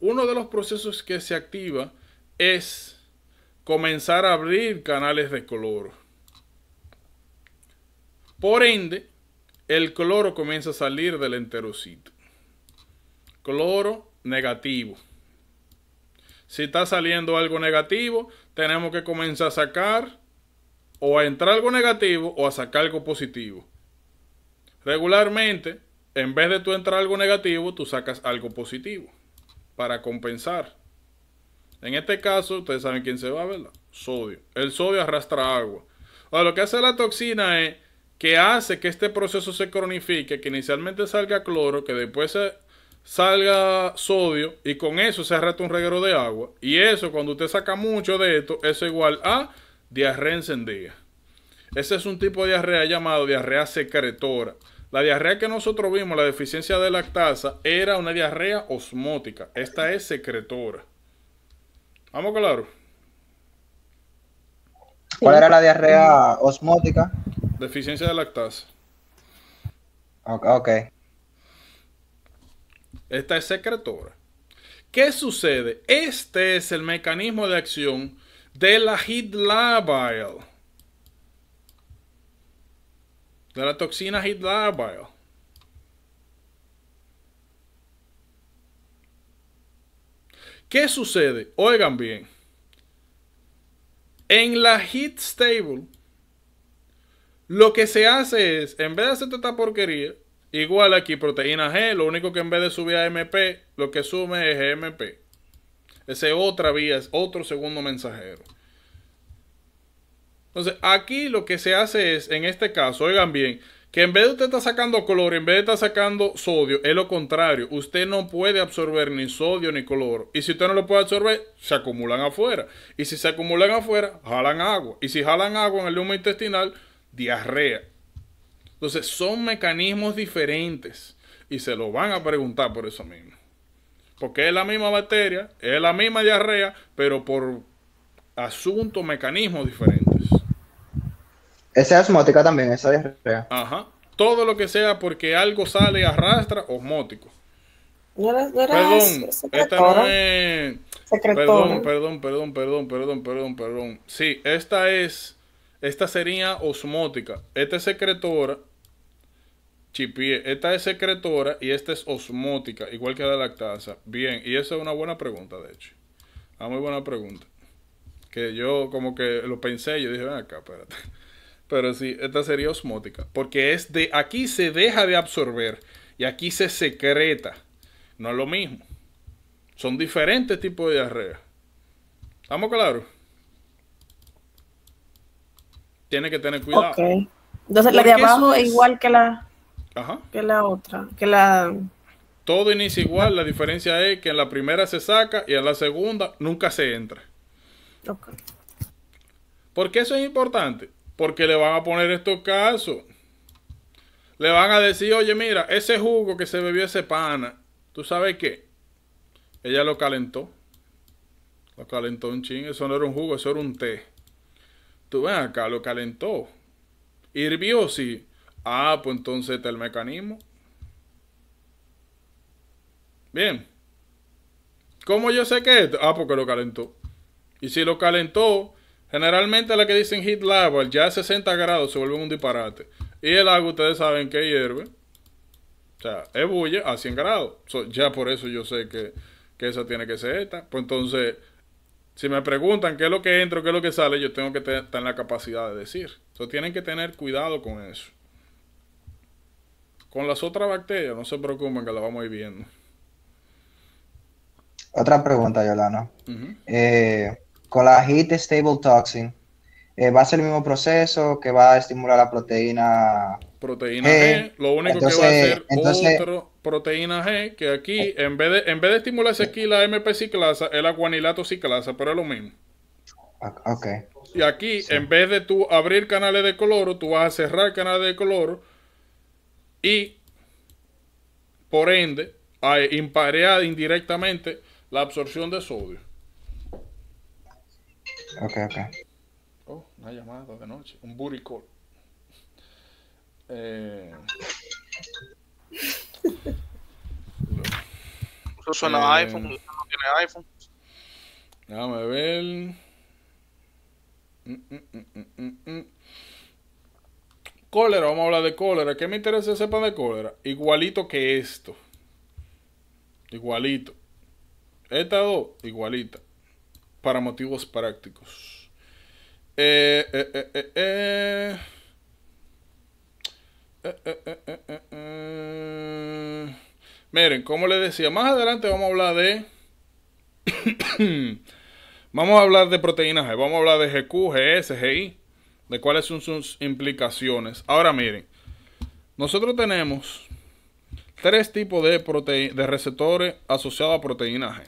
Uno de los procesos que se activa es comenzar a abrir canales de color. Por ende, el cloro comienza a salir del enterocito. Cloro negativo. Si está saliendo algo negativo, tenemos que comenzar a sacar o a entrar algo negativo o a sacar algo positivo. Regularmente, en vez de tú entrar algo negativo, tú sacas algo positivo para compensar. En este caso, ustedes saben quién se va, ¿verdad? Sodio. El sodio arrastra agua. Ahora, lo que hace la toxina es que hace que este proceso se cronifique, que inicialmente salga cloro, que después salga sodio y con eso se arrastra un reguero de agua. Y eso, cuando usted saca mucho de esto, es igual a diarrea encendida. Ese es un tipo de diarrea llamado diarrea secretora. La diarrea que nosotros vimos, la deficiencia de lactasa, era una diarrea osmótica. Esta es secretora. ¿Vamos claro? ¿Cuál era la diarrea osmótica? Deficiencia de lactasa. Ok. Esta es secretora. ¿Qué sucede? Este es el mecanismo de acción de la labile, De la toxina labile. ¿Qué sucede? Oigan bien. En la heat stable lo que se hace es, en vez de hacer esta porquería, igual aquí proteína G, lo único que en vez de subir a MP, lo que sume es GMP. ese es otra vía, es otro segundo mensajero. Entonces, aquí lo que se hace es, en este caso, oigan bien, que en vez de usted está sacando color, en vez de estar sacando sodio, es lo contrario. Usted no puede absorber ni sodio ni color. Y si usted no lo puede absorber, se acumulan afuera. Y si se acumulan afuera, jalan agua. Y si jalan agua en el humo intestinal, diarrea. Entonces son mecanismos diferentes y se lo van a preguntar por eso mismo. Porque es la misma bacteria, es la misma diarrea, pero por asuntos, mecanismos diferentes. Esa es osmótica también, esa diarrea. Ajá. Todo lo que sea porque algo sale y arrastra, osmótico. perdón, esta no es... Perdón, perdón, perdón, perdón, perdón, perdón, perdón. Sí, esta es esta sería osmótica. Esta es secretora. Chipie. Esta es secretora y esta es osmótica, igual que la lactasa. Bien, y esa es una buena pregunta, de hecho. Una ah, muy buena pregunta. Que yo como que lo pensé, yo dije, ven acá, espérate. [LAUGHS] Pero sí, esta sería osmótica. Porque es de aquí se deja de absorber y aquí se secreta. No es lo mismo. Son diferentes tipos de diarrea. ¿Estamos claros? tiene que tener cuidado. Okay. Entonces la de es igual que la, que la otra, que la... Todo inicia igual, la diferencia es que en la primera se saca y en la segunda nunca se entra. Okay. ¿Por qué eso es importante? Porque le van a poner estos casos. Le van a decir, oye, mira, ese jugo que se bebió ese pana, ¿tú sabes qué? Ella lo calentó. Lo calentó un ching, eso no era un jugo, eso era un té tú ven acá, lo calentó. Hirvió, sí. Ah, pues entonces está el mecanismo. Bien. ¿Cómo yo sé que esto? Ah, porque lo calentó. Y si lo calentó, generalmente la que dicen heat lava, ya a 60 grados se vuelve un disparate. Y el agua, ustedes saben que hierve. O sea, es a 100 grados. ya por eso yo sé que, que esa tiene que ser esta. Pues entonces, si me preguntan qué es lo que o qué es lo que sale, yo tengo que estar en la capacidad de decir. Entonces tienen que tener cuidado con eso. Con las otras bacterias, no se preocupen que las vamos a ir viendo. Otra pregunta, Yolana. Eh, con la heat stable toxin, eh, ¿va a ser el mismo proceso que va a estimular la proteína proteína eh, G, lo único que va a hacer otro proteína G, que aquí, eh, en vez de, en vez de la MP ciclasa, es la guanilato pero es lo mismo. Ok. Y aquí, en vez de tú abrir canales de cloro, tú vas a cerrar canales de cloro y, por ende, a imparear indirectamente la absorción de sodio. Ok, ok. Oh, una llamada de noche, un booty call. Eh, eso suena iPhone, eh, no tiene iPhone. Déjame ver. Mm, mm, mm, cólera, vamos a hablar de cólera. ¿Qué me interesa sepan de cólera? Igualito que esto. Igualito. Esta dos, igualita. Para motivos prácticos. eh, eh, eh. eh. eh. Miren, como les decía, más adelante vamos a hablar de... vamos a hablar de proteínas vamos a hablar de GQ, GS, GI, de cuáles son sus implicaciones. Ahora miren, nosotros tenemos tres tipos de, de receptores asociados a proteínas G.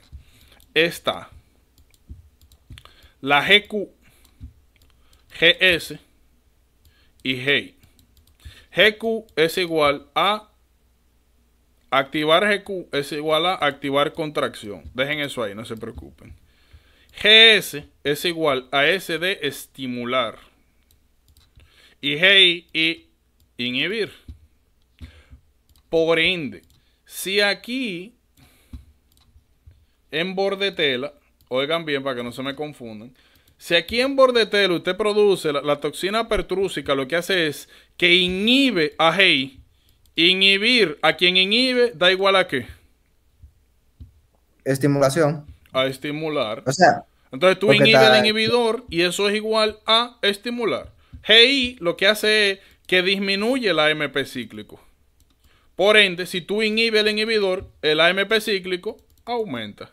Está la GQ, GS y GI. GQ es igual a activar GQ es igual a activar contracción. Dejen eso ahí, no se preocupen. GS es igual a S de estimular. Y GI y inhibir. Por ende, si aquí en bordetela, oigan bien para que no se me confundan, si aquí en bordetela usted produce la, toxina pertrúsica, lo que hace es que inhibe a Hey. Inhibir a quien inhibe da igual a qué. Estimulación. A estimular. O sea. Entonces tú inhibes el inhibidor y eso es igual a estimular. GI lo que hace es que disminuye el AMP cíclico. Por ende, si tú inhibes el inhibidor, el AMP cíclico aumenta.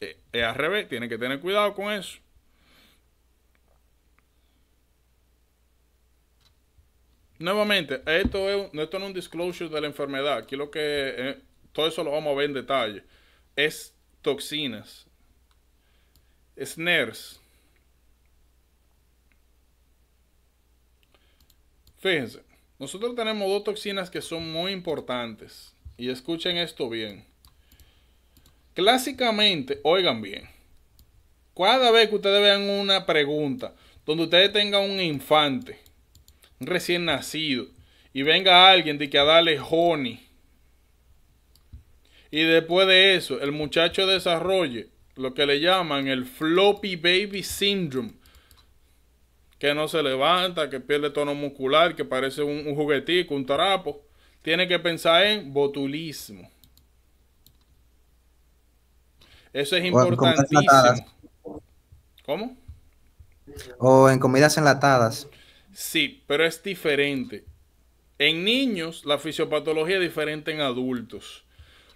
Eh, es al revés, tiene que tener cuidado con eso. Nuevamente, esto, es, no es un disclosure de la enfermedad. Aquí lo que. Eh, todo eso lo vamos a ver en detalle. Es toxinas. SNARES. Fíjense, nosotros tenemos dos toxinas que son muy importantes. Y escuchen esto bien. Clásicamente, oigan bien. Cada vez que ustedes vean una pregunta donde ustedes tengan un infante recién nacido y venga alguien de que a darle honey. Y después de eso, el muchacho desarrolle lo que le llaman el floppy baby syndrome. Que no se levanta, que pierde tono muscular, que parece un, un juguetico, un trapo. Tiene que pensar en botulismo. Eso es importantísimo. ¿Cómo? O en comidas enlatadas. Sí, pero es diferente. En niños la fisiopatología es diferente en adultos.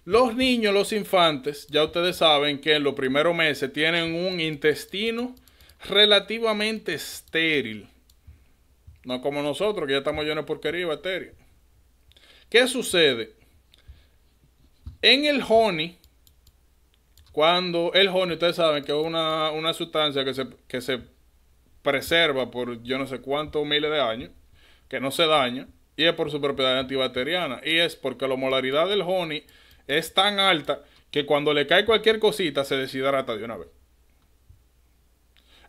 Los niños, los infantes, ya ustedes saben que en los primeros meses tienen un intestino relativamente estéril. No como nosotros, que ya estamos llenos de porquería y bacterias. ¿Qué sucede? En el honey, cuando el honey, ustedes saben que es una, sustancia que se, que se preserva por yo no sé cuántos miles de años, que no se daña, y es por su propiedad antibacteriana. Y es porque la molaridad del honey es tan alta que cuando le cae cualquier cosita se deshidrata de una vez.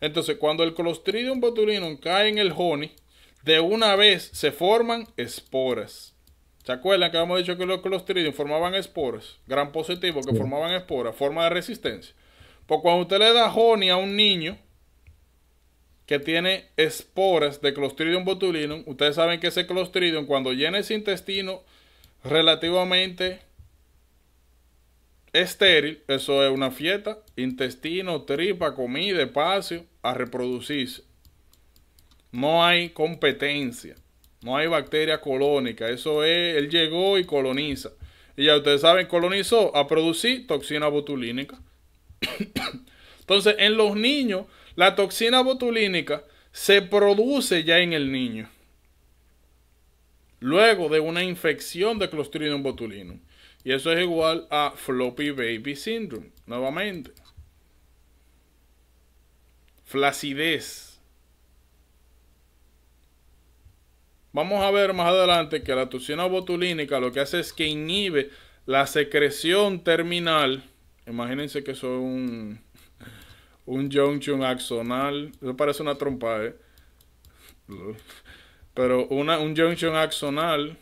Entonces, cuando el Clostridium botulinum cae en el honey, de una vez se forman esporas. ¿Se acuerdan que habíamos dicho que los Clostridium formaban esporas? Gran positivo, que formaban esporas, forma de resistencia. Pues cuando usted le da honey a un niño, que tiene esporas de Clostridium botulinum. Ustedes saben que ese Clostridium cuando llena ese intestino relativamente estéril, eso es una fiesta, intestino, tripa, comida, espacio, a reproducirse. No hay competencia, no hay bacteria colónica, eso es, él llegó y coloniza. Y ya ustedes saben, colonizó a producir toxina botulínica. [COUGHS] Entonces, en los niños la toxina botulínica se produce ya en el niño, luego de una infección de Clostridium botulinum. Y eso es igual a Floppy Baby Syndrome, nuevamente. Flacidez. Vamos a ver más adelante que la toxina botulínica lo que hace es que inhibe la secreción terminal. Imagínense que un un junction axonal. Eso parece una trompa, ¿eh? Pero una, un junction axonal.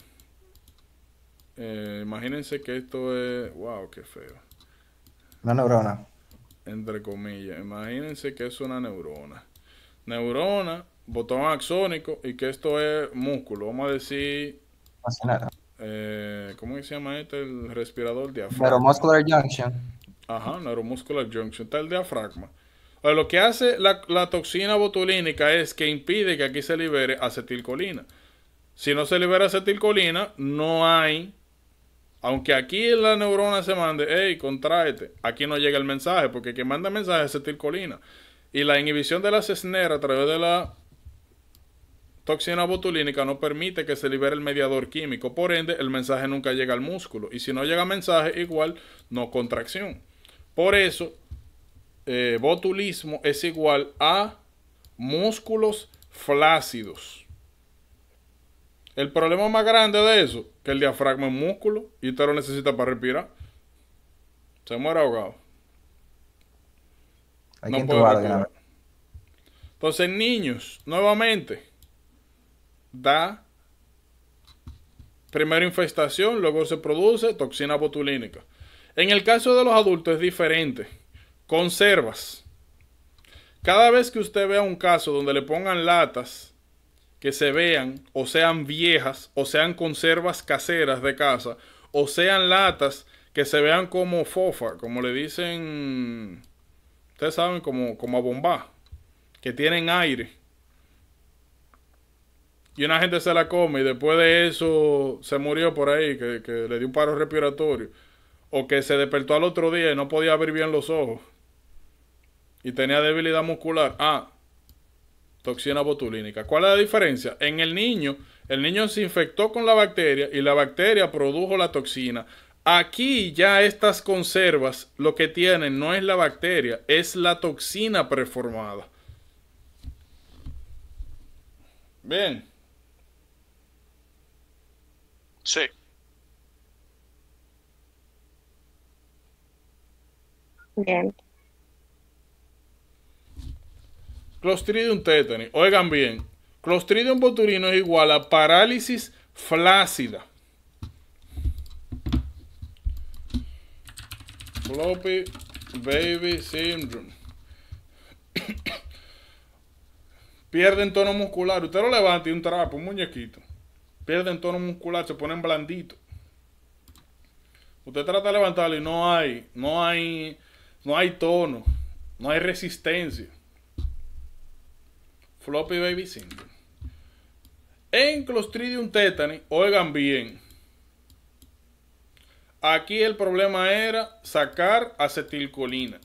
Eh, imagínense que esto es. ¡Wow! ¡Qué feo! Una neurona. Entre comillas. Imagínense que es una neurona. Neurona, botón axónico y que esto es músculo. Vamos a decir. Eh, ¿Cómo se llama esto? El respirador diafragma. Neuromuscular junction. Ajá, neuromuscular junction. Está el diafragma lo que hace la, toxina botulínica es que impide que aquí se libere acetilcolina. Si no se libera acetilcolina, no hay. Aunque aquí la neurona se mande, hey, contráete. Aquí no llega el mensaje, porque quien manda mensaje es acetilcolina. Y la inhibición de la CESNER a través de la toxina botulínica no permite que se libere el mediador químico. Por ende, el mensaje nunca llega al músculo. Y si no llega mensaje, igual no contracción. Por eso, eh, botulismo es igual a músculos flácidos. El problema más grande de eso, que el diafragma es músculo y usted lo necesita para respirar. Se muere ahogado. no puede Entonces, niños, nuevamente, da primero infestación, luego se produce toxina botulínica. En el caso de los adultos es diferente Conservas. Cada vez que usted vea un caso donde le pongan latas que se vean o sean viejas o sean conservas caseras de casa o sean latas que se vean como fofa, como le dicen, ustedes saben, como, como a bomba, que tienen aire. Y una gente se la come y después de eso se murió por ahí, que, que le dio un paro respiratorio. O que se despertó al otro día y no podía abrir bien los ojos y tenía debilidad muscular. Ah, toxina botulínica. ¿Cuál es la diferencia? En el niño, el niño se infectó con la bacteria y la bacteria produjo la toxina. Aquí ya estas conservas lo que tienen no es la bacteria, es la toxina preformada. Bien. Sí. Bien. Clostridium tetani. Oigan bien, Clostridium Botulinum es igual a parálisis flácida. Floppy Baby Syndrome. [COUGHS] Pierden tono muscular. Usted lo levanta y un trapo, un muñequito. Pierden tono muscular, se ponen blanditos. Usted trata de levantarlo y no hay, no hay, no hay tono, no hay resistencia. Floppy Baby Syndrome. En Clostridium tetani, oigan bien. Aquí el problema era sacar acetilcolina,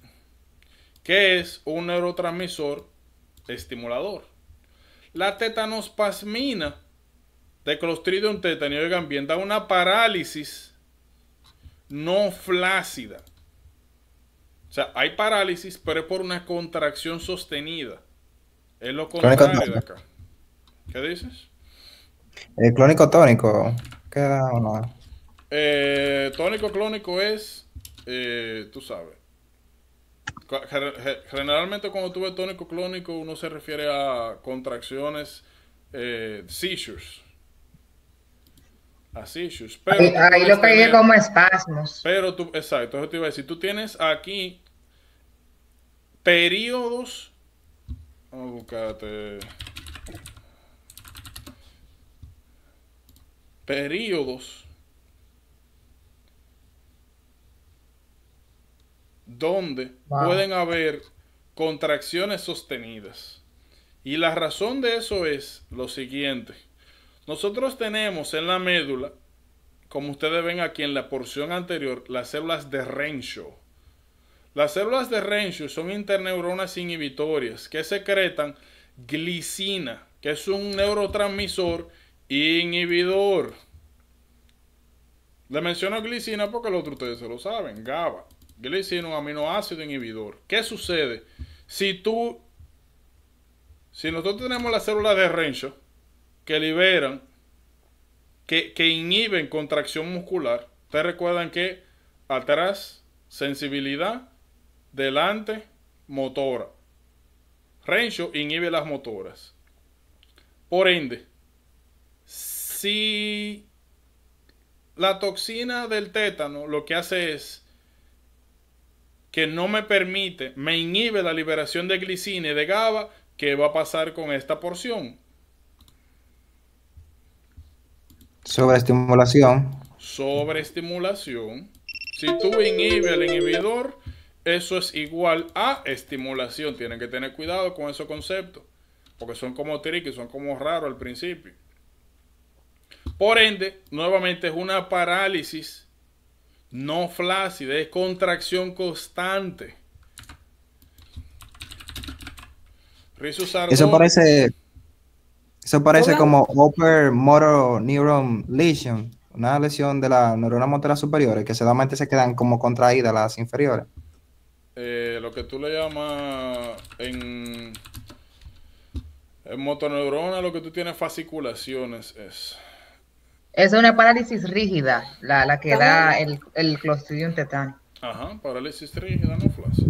que es un neurotransmisor estimulador. La tetanospasmina de Clostridium tetani, oigan bien, da una parálisis no flácida. O sea, hay parálisis, pero es por una contracción sostenida. Es lo contrario de acá. ¿Qué dices? El eh, clónico tónico. ¿Qué o no? Eh, tónico clónico es, eh, tú sabes. Generalmente cuando tú ves tónico clónico uno se refiere a contracciones, eh, seizures. A seizures. Pero ahí, lo pegué como espasmos. Pero tú, exacto, eso te iba a decir. Tú tienes aquí periodos Vamos Períodos. Donde pueden haber contracciones sostenidas. Y la razón de eso es lo siguiente. Nosotros tenemos en la médula, como ustedes ven aquí en la porción anterior, las células de Renshaw las células de Renshaw son interneuronas inhibitorias que secretan glicina, que es un neurotransmisor inhibidor. Le menciono glicina porque el otro ustedes se lo saben, GABA. Glicina, un aminoácido inhibidor. ¿Qué sucede? Si tú, si nosotros tenemos las células de Renshaw que liberan, que, que inhiben contracción muscular, ustedes recuerdan que atrás sensibilidad delante, motora. Rencho inhibe las motoras. Por ende, si la toxina del tétano lo que hace es que no me permite, me inhibe la liberación de glicina y de GABA, ¿qué va a pasar con esta porción? Sobreestimulación. Sobreestimulación. Si tú inhibes el inhibidor, eso es igual a estimulación. Tienen que tener cuidado con esos conceptos, porque son como tricky, son como raros al principio. Por ende, nuevamente es una parálisis no flácida, es contracción constante. Eso parece, eso parece como upper motor neuron lesion, una lesión de la neurona motora superior, que solamente se quedan como contraídas las inferiores. Eh, lo que tú le llamas en, motoneurona, lo que tú tienes fasciculaciones es. Es una parálisis rígida, la, que da el, el Clostridium tetan. Ajá, parálisis rígida, no flas.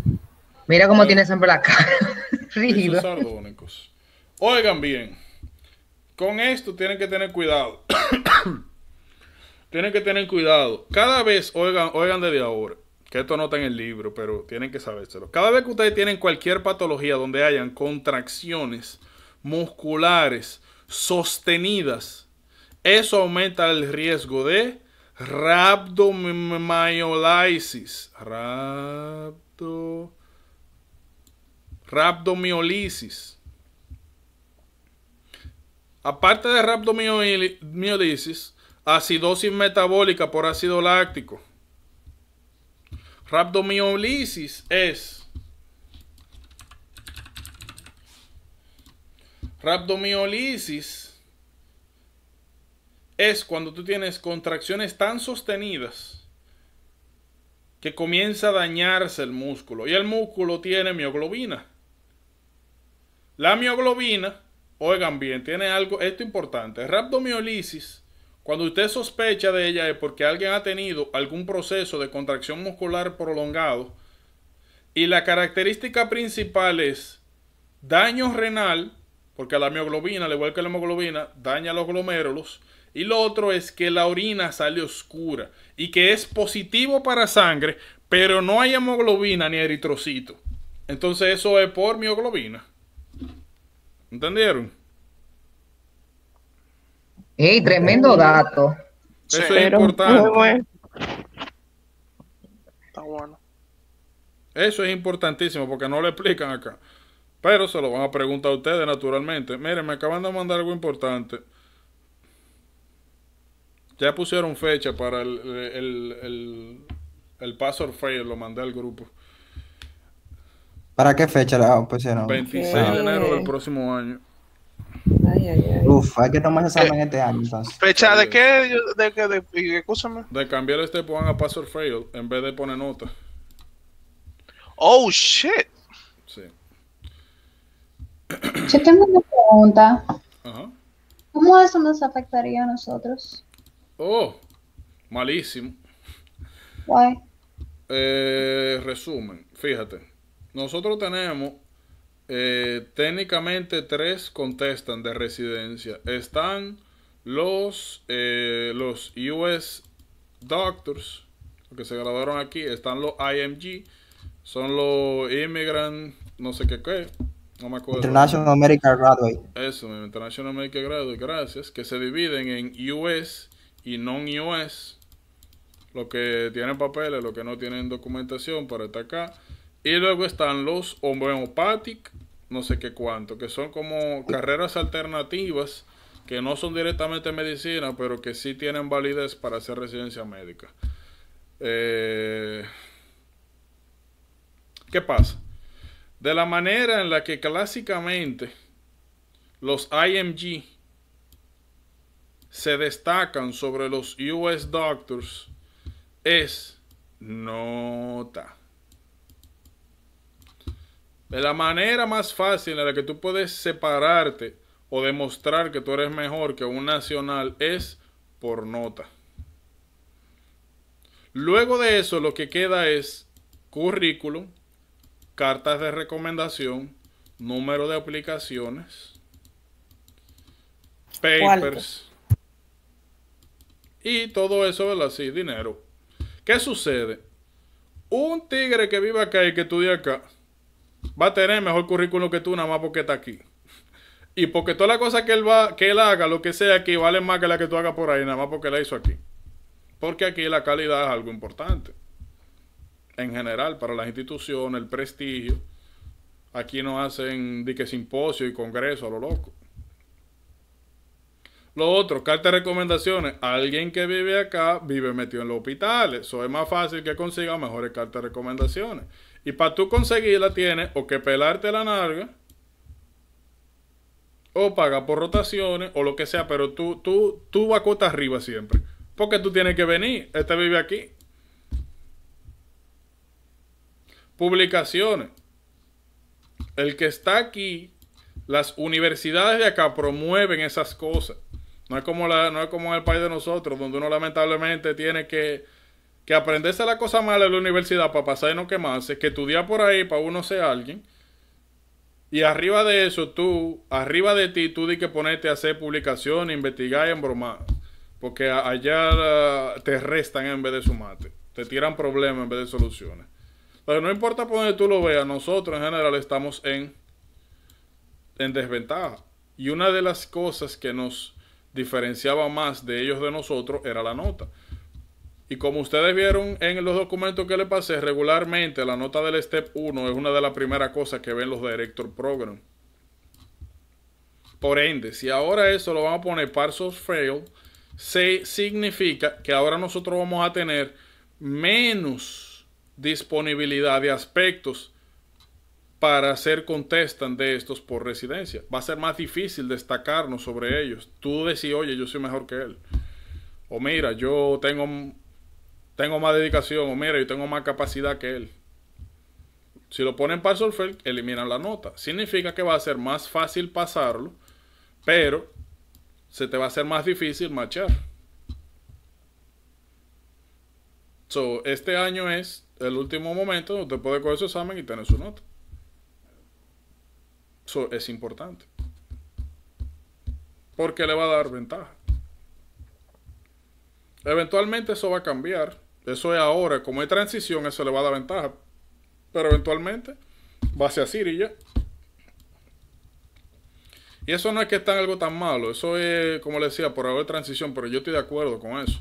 Mira cómo tiene siempre la cara. [LAUGHS] Rígida. sardónicos. Oigan bien, con esto tienen que tener cuidado. [COUGHS] tienen que tener cuidado. Cada vez, oigan, oigan desde ahora, que esto no está en el libro, pero tienen que sabérselo. Cada vez que ustedes tienen cualquier patología donde hayan contracciones musculares sostenidas, eso aumenta el riesgo de rhabdomyolisis. Rhabdo, Aparte de rhabdomyolysis, acidosis metabólica por ácido láctico Rabdomiolisis es. Rhabdomyolisis es cuando tú tienes contracciones tan sostenidas que comienza a dañarse el músculo. Y el músculo tiene mioglobina. La mioglobina, oigan bien, tiene algo, esto importante. Rabdomiolisis. Cuando usted sospecha de ella es porque alguien ha tenido algún proceso de contracción muscular prolongado y la característica principal es daño renal, porque la mioglobina, al igual que la hemoglobina, daña los glomérulos. Y lo otro es que la orina sale oscura y que es positivo para sangre, pero no hay hemoglobina ni eritrocito. Entonces eso es por mioglobina. ¿Entendieron? Hey, tremendo dato. Eso es importante. Está bueno. Eso es importantísimo porque no lo explican acá. Pero se lo van a preguntar a ustedes naturalmente. Miren, me acaban de mandar algo importante. Ya pusieron fecha para el, el, el, el lo mandé al grupo. ¿Para qué fecha la pusieron? 26 de enero del próximo año. Uf, hay que tomar ese examen eh, este año. ¿Fecha de qué? De, de, de cambiar este plan a password fail en vez de poner nota. Oh shit. Sí. Yo tengo una pregunta. Ajá. ¿Cómo eso nos afectaría a nosotros? Oh, malísimo. Why? Eh, resumen, fíjate. Nosotros tenemos eh, técnicamente tres contestan de residencia. Están los, eh, los US Doctors, que se graduaron aquí. Están los IMG, son los Immigrant, no sé qué qué. No me acuerdo. International American Graduate. Eso, International American Graduate, gracias. Que se dividen en US y non-US. Los que tienen papeles, los que no tienen documentación para estar acá. Y luego están los homeopathic, no sé qué cuánto, que son como carreras alternativas que no son directamente medicina, pero que sí tienen validez para hacer residencia médica. Eh, ¿Qué pasa? De la manera en la que clásicamente los IMG se destacan sobre los US Doctors es nota. De la manera más fácil en la que tú puedes separarte o demostrar que tú eres mejor que un nacional es por nota. Luego de eso lo que queda es currículum, cartas de recomendación, número de aplicaciones, papers y todo eso, es así dinero. ¿Qué sucede? Un tigre que vive acá y que estudia acá va a tener mejor currículum que tú nada más porque está aquí. Y porque todas las cosas que él va, que él haga, lo que sea aquí, vale más que la que tú hagas por ahí, nada más porque la hizo aquí. Porque aquí la calidad es algo importante. En general, para las instituciones, el prestigio. Aquí no hacen dique simposio y congreso a lo loco. Lo otro, carta de recomendaciones. Alguien que vive acá vive metido en los hospitales. Eso es más fácil que consiga mejores cartas de recomendaciones. Y para tú conseguirla tienes o que pelarte la narga, o pagar por rotaciones, o lo que sea, pero tú, tú, tú vas cota arriba siempre. Porque tú tienes que venir, este vive aquí. Publicaciones. El que está aquí, las universidades de acá promueven esas cosas. No es como, la, no es como el país de nosotros, donde uno lamentablemente tiene que que aprendes la cosa mala en la universidad para pasar y no quemarse, que estudiar por ahí para uno ser alguien. Y arriba de eso, tú, arriba de ti, tú tienes que ponerte a hacer publicaciones, investigar y embromar. Porque allá ah, te restan en vez de sumarte. Te tiran problemas en vez de soluciones. Pero no importa por donde tú lo veas, nosotros en general estamos en, en desventaja. Y una de las cosas que nos diferenciaba más de ellos de nosotros era la nota. Y como ustedes vieron en los documentos que le pasé, regularmente la nota del Step 1 es una de las primeras cosas que ven los Director Program. Por ende, si ahora eso lo vamos a poner or fail, se significa que ahora nosotros vamos a tener menos disponibilidad de aspectos para hacer contestan de estos por residencia. Va a ser más difícil destacarnos sobre ellos. Tú decís, oye, yo soy mejor que él. O mira, yo tengo tengo más dedicación o mira, yo tengo más capacidad que él. Si lo ponen para fail, eliminan la nota. Significa que va a ser más fácil pasarlo, pero se te va a hacer más difícil marchar. So, este año es el último momento donde usted puede coger su examen y tener su nota. Eso es importante. Porque le va a dar ventaja. Eventualmente eso va a cambiar eso es ahora, como hay transición, eso le va a dar ventaja. Pero eventualmente va a así y ya. Y eso no es que está algo tan malo, eso es, como le decía, por ahora transición, pero yo estoy de acuerdo con eso.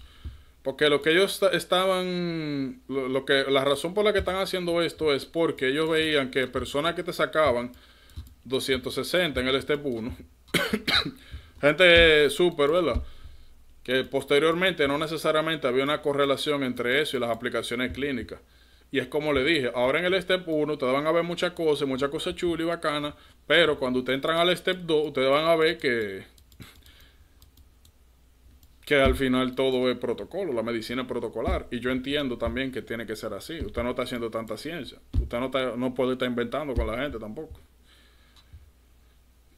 Porque lo que ellos estaban, lo, que, la razón por la que están haciendo esto es porque ellos veían que personas que te sacaban 260 en el step 1, [COUGHS] gente súper, ¿verdad? que posteriormente no necesariamente había una correlación entre eso y las aplicaciones clínicas. Y es como le dije, ahora en el Step 1 ustedes van a ver muchas cosas, muchas cosas chulas y bacanas, pero cuando ustedes entran al Step 2, ustedes van a ver que, que al final todo es protocolo, la medicina es protocolar. Y yo entiendo también que tiene que ser así. Usted no está haciendo tanta ciencia, usted no, puede estar inventando con la gente tampoco.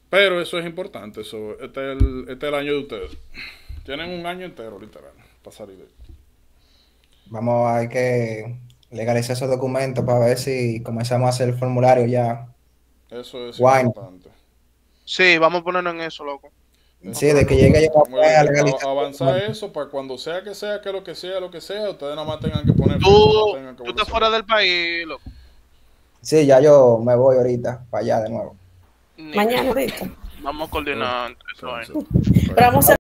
Pero eso es importante, eso, este, este es el año de ustedes. Tienen un año entero, literal, para salir de Vamos, hay que legalizar esos documentos para ver si comenzamos a hacer el formulario ya. Eso es importante. Sí, vamos a ponernos en eso, loco. sí, de que llegue ya a legalizar. Avanzar eso para cuando sea que sea, que lo que sea, lo que sea, ustedes nada más tengan que poner. Tú, tú estás fuera del país, loco. Sí, ya yo me voy ahorita para allá de nuevo. Mañana ahorita. Vamos a coordinar ah, eh. vamos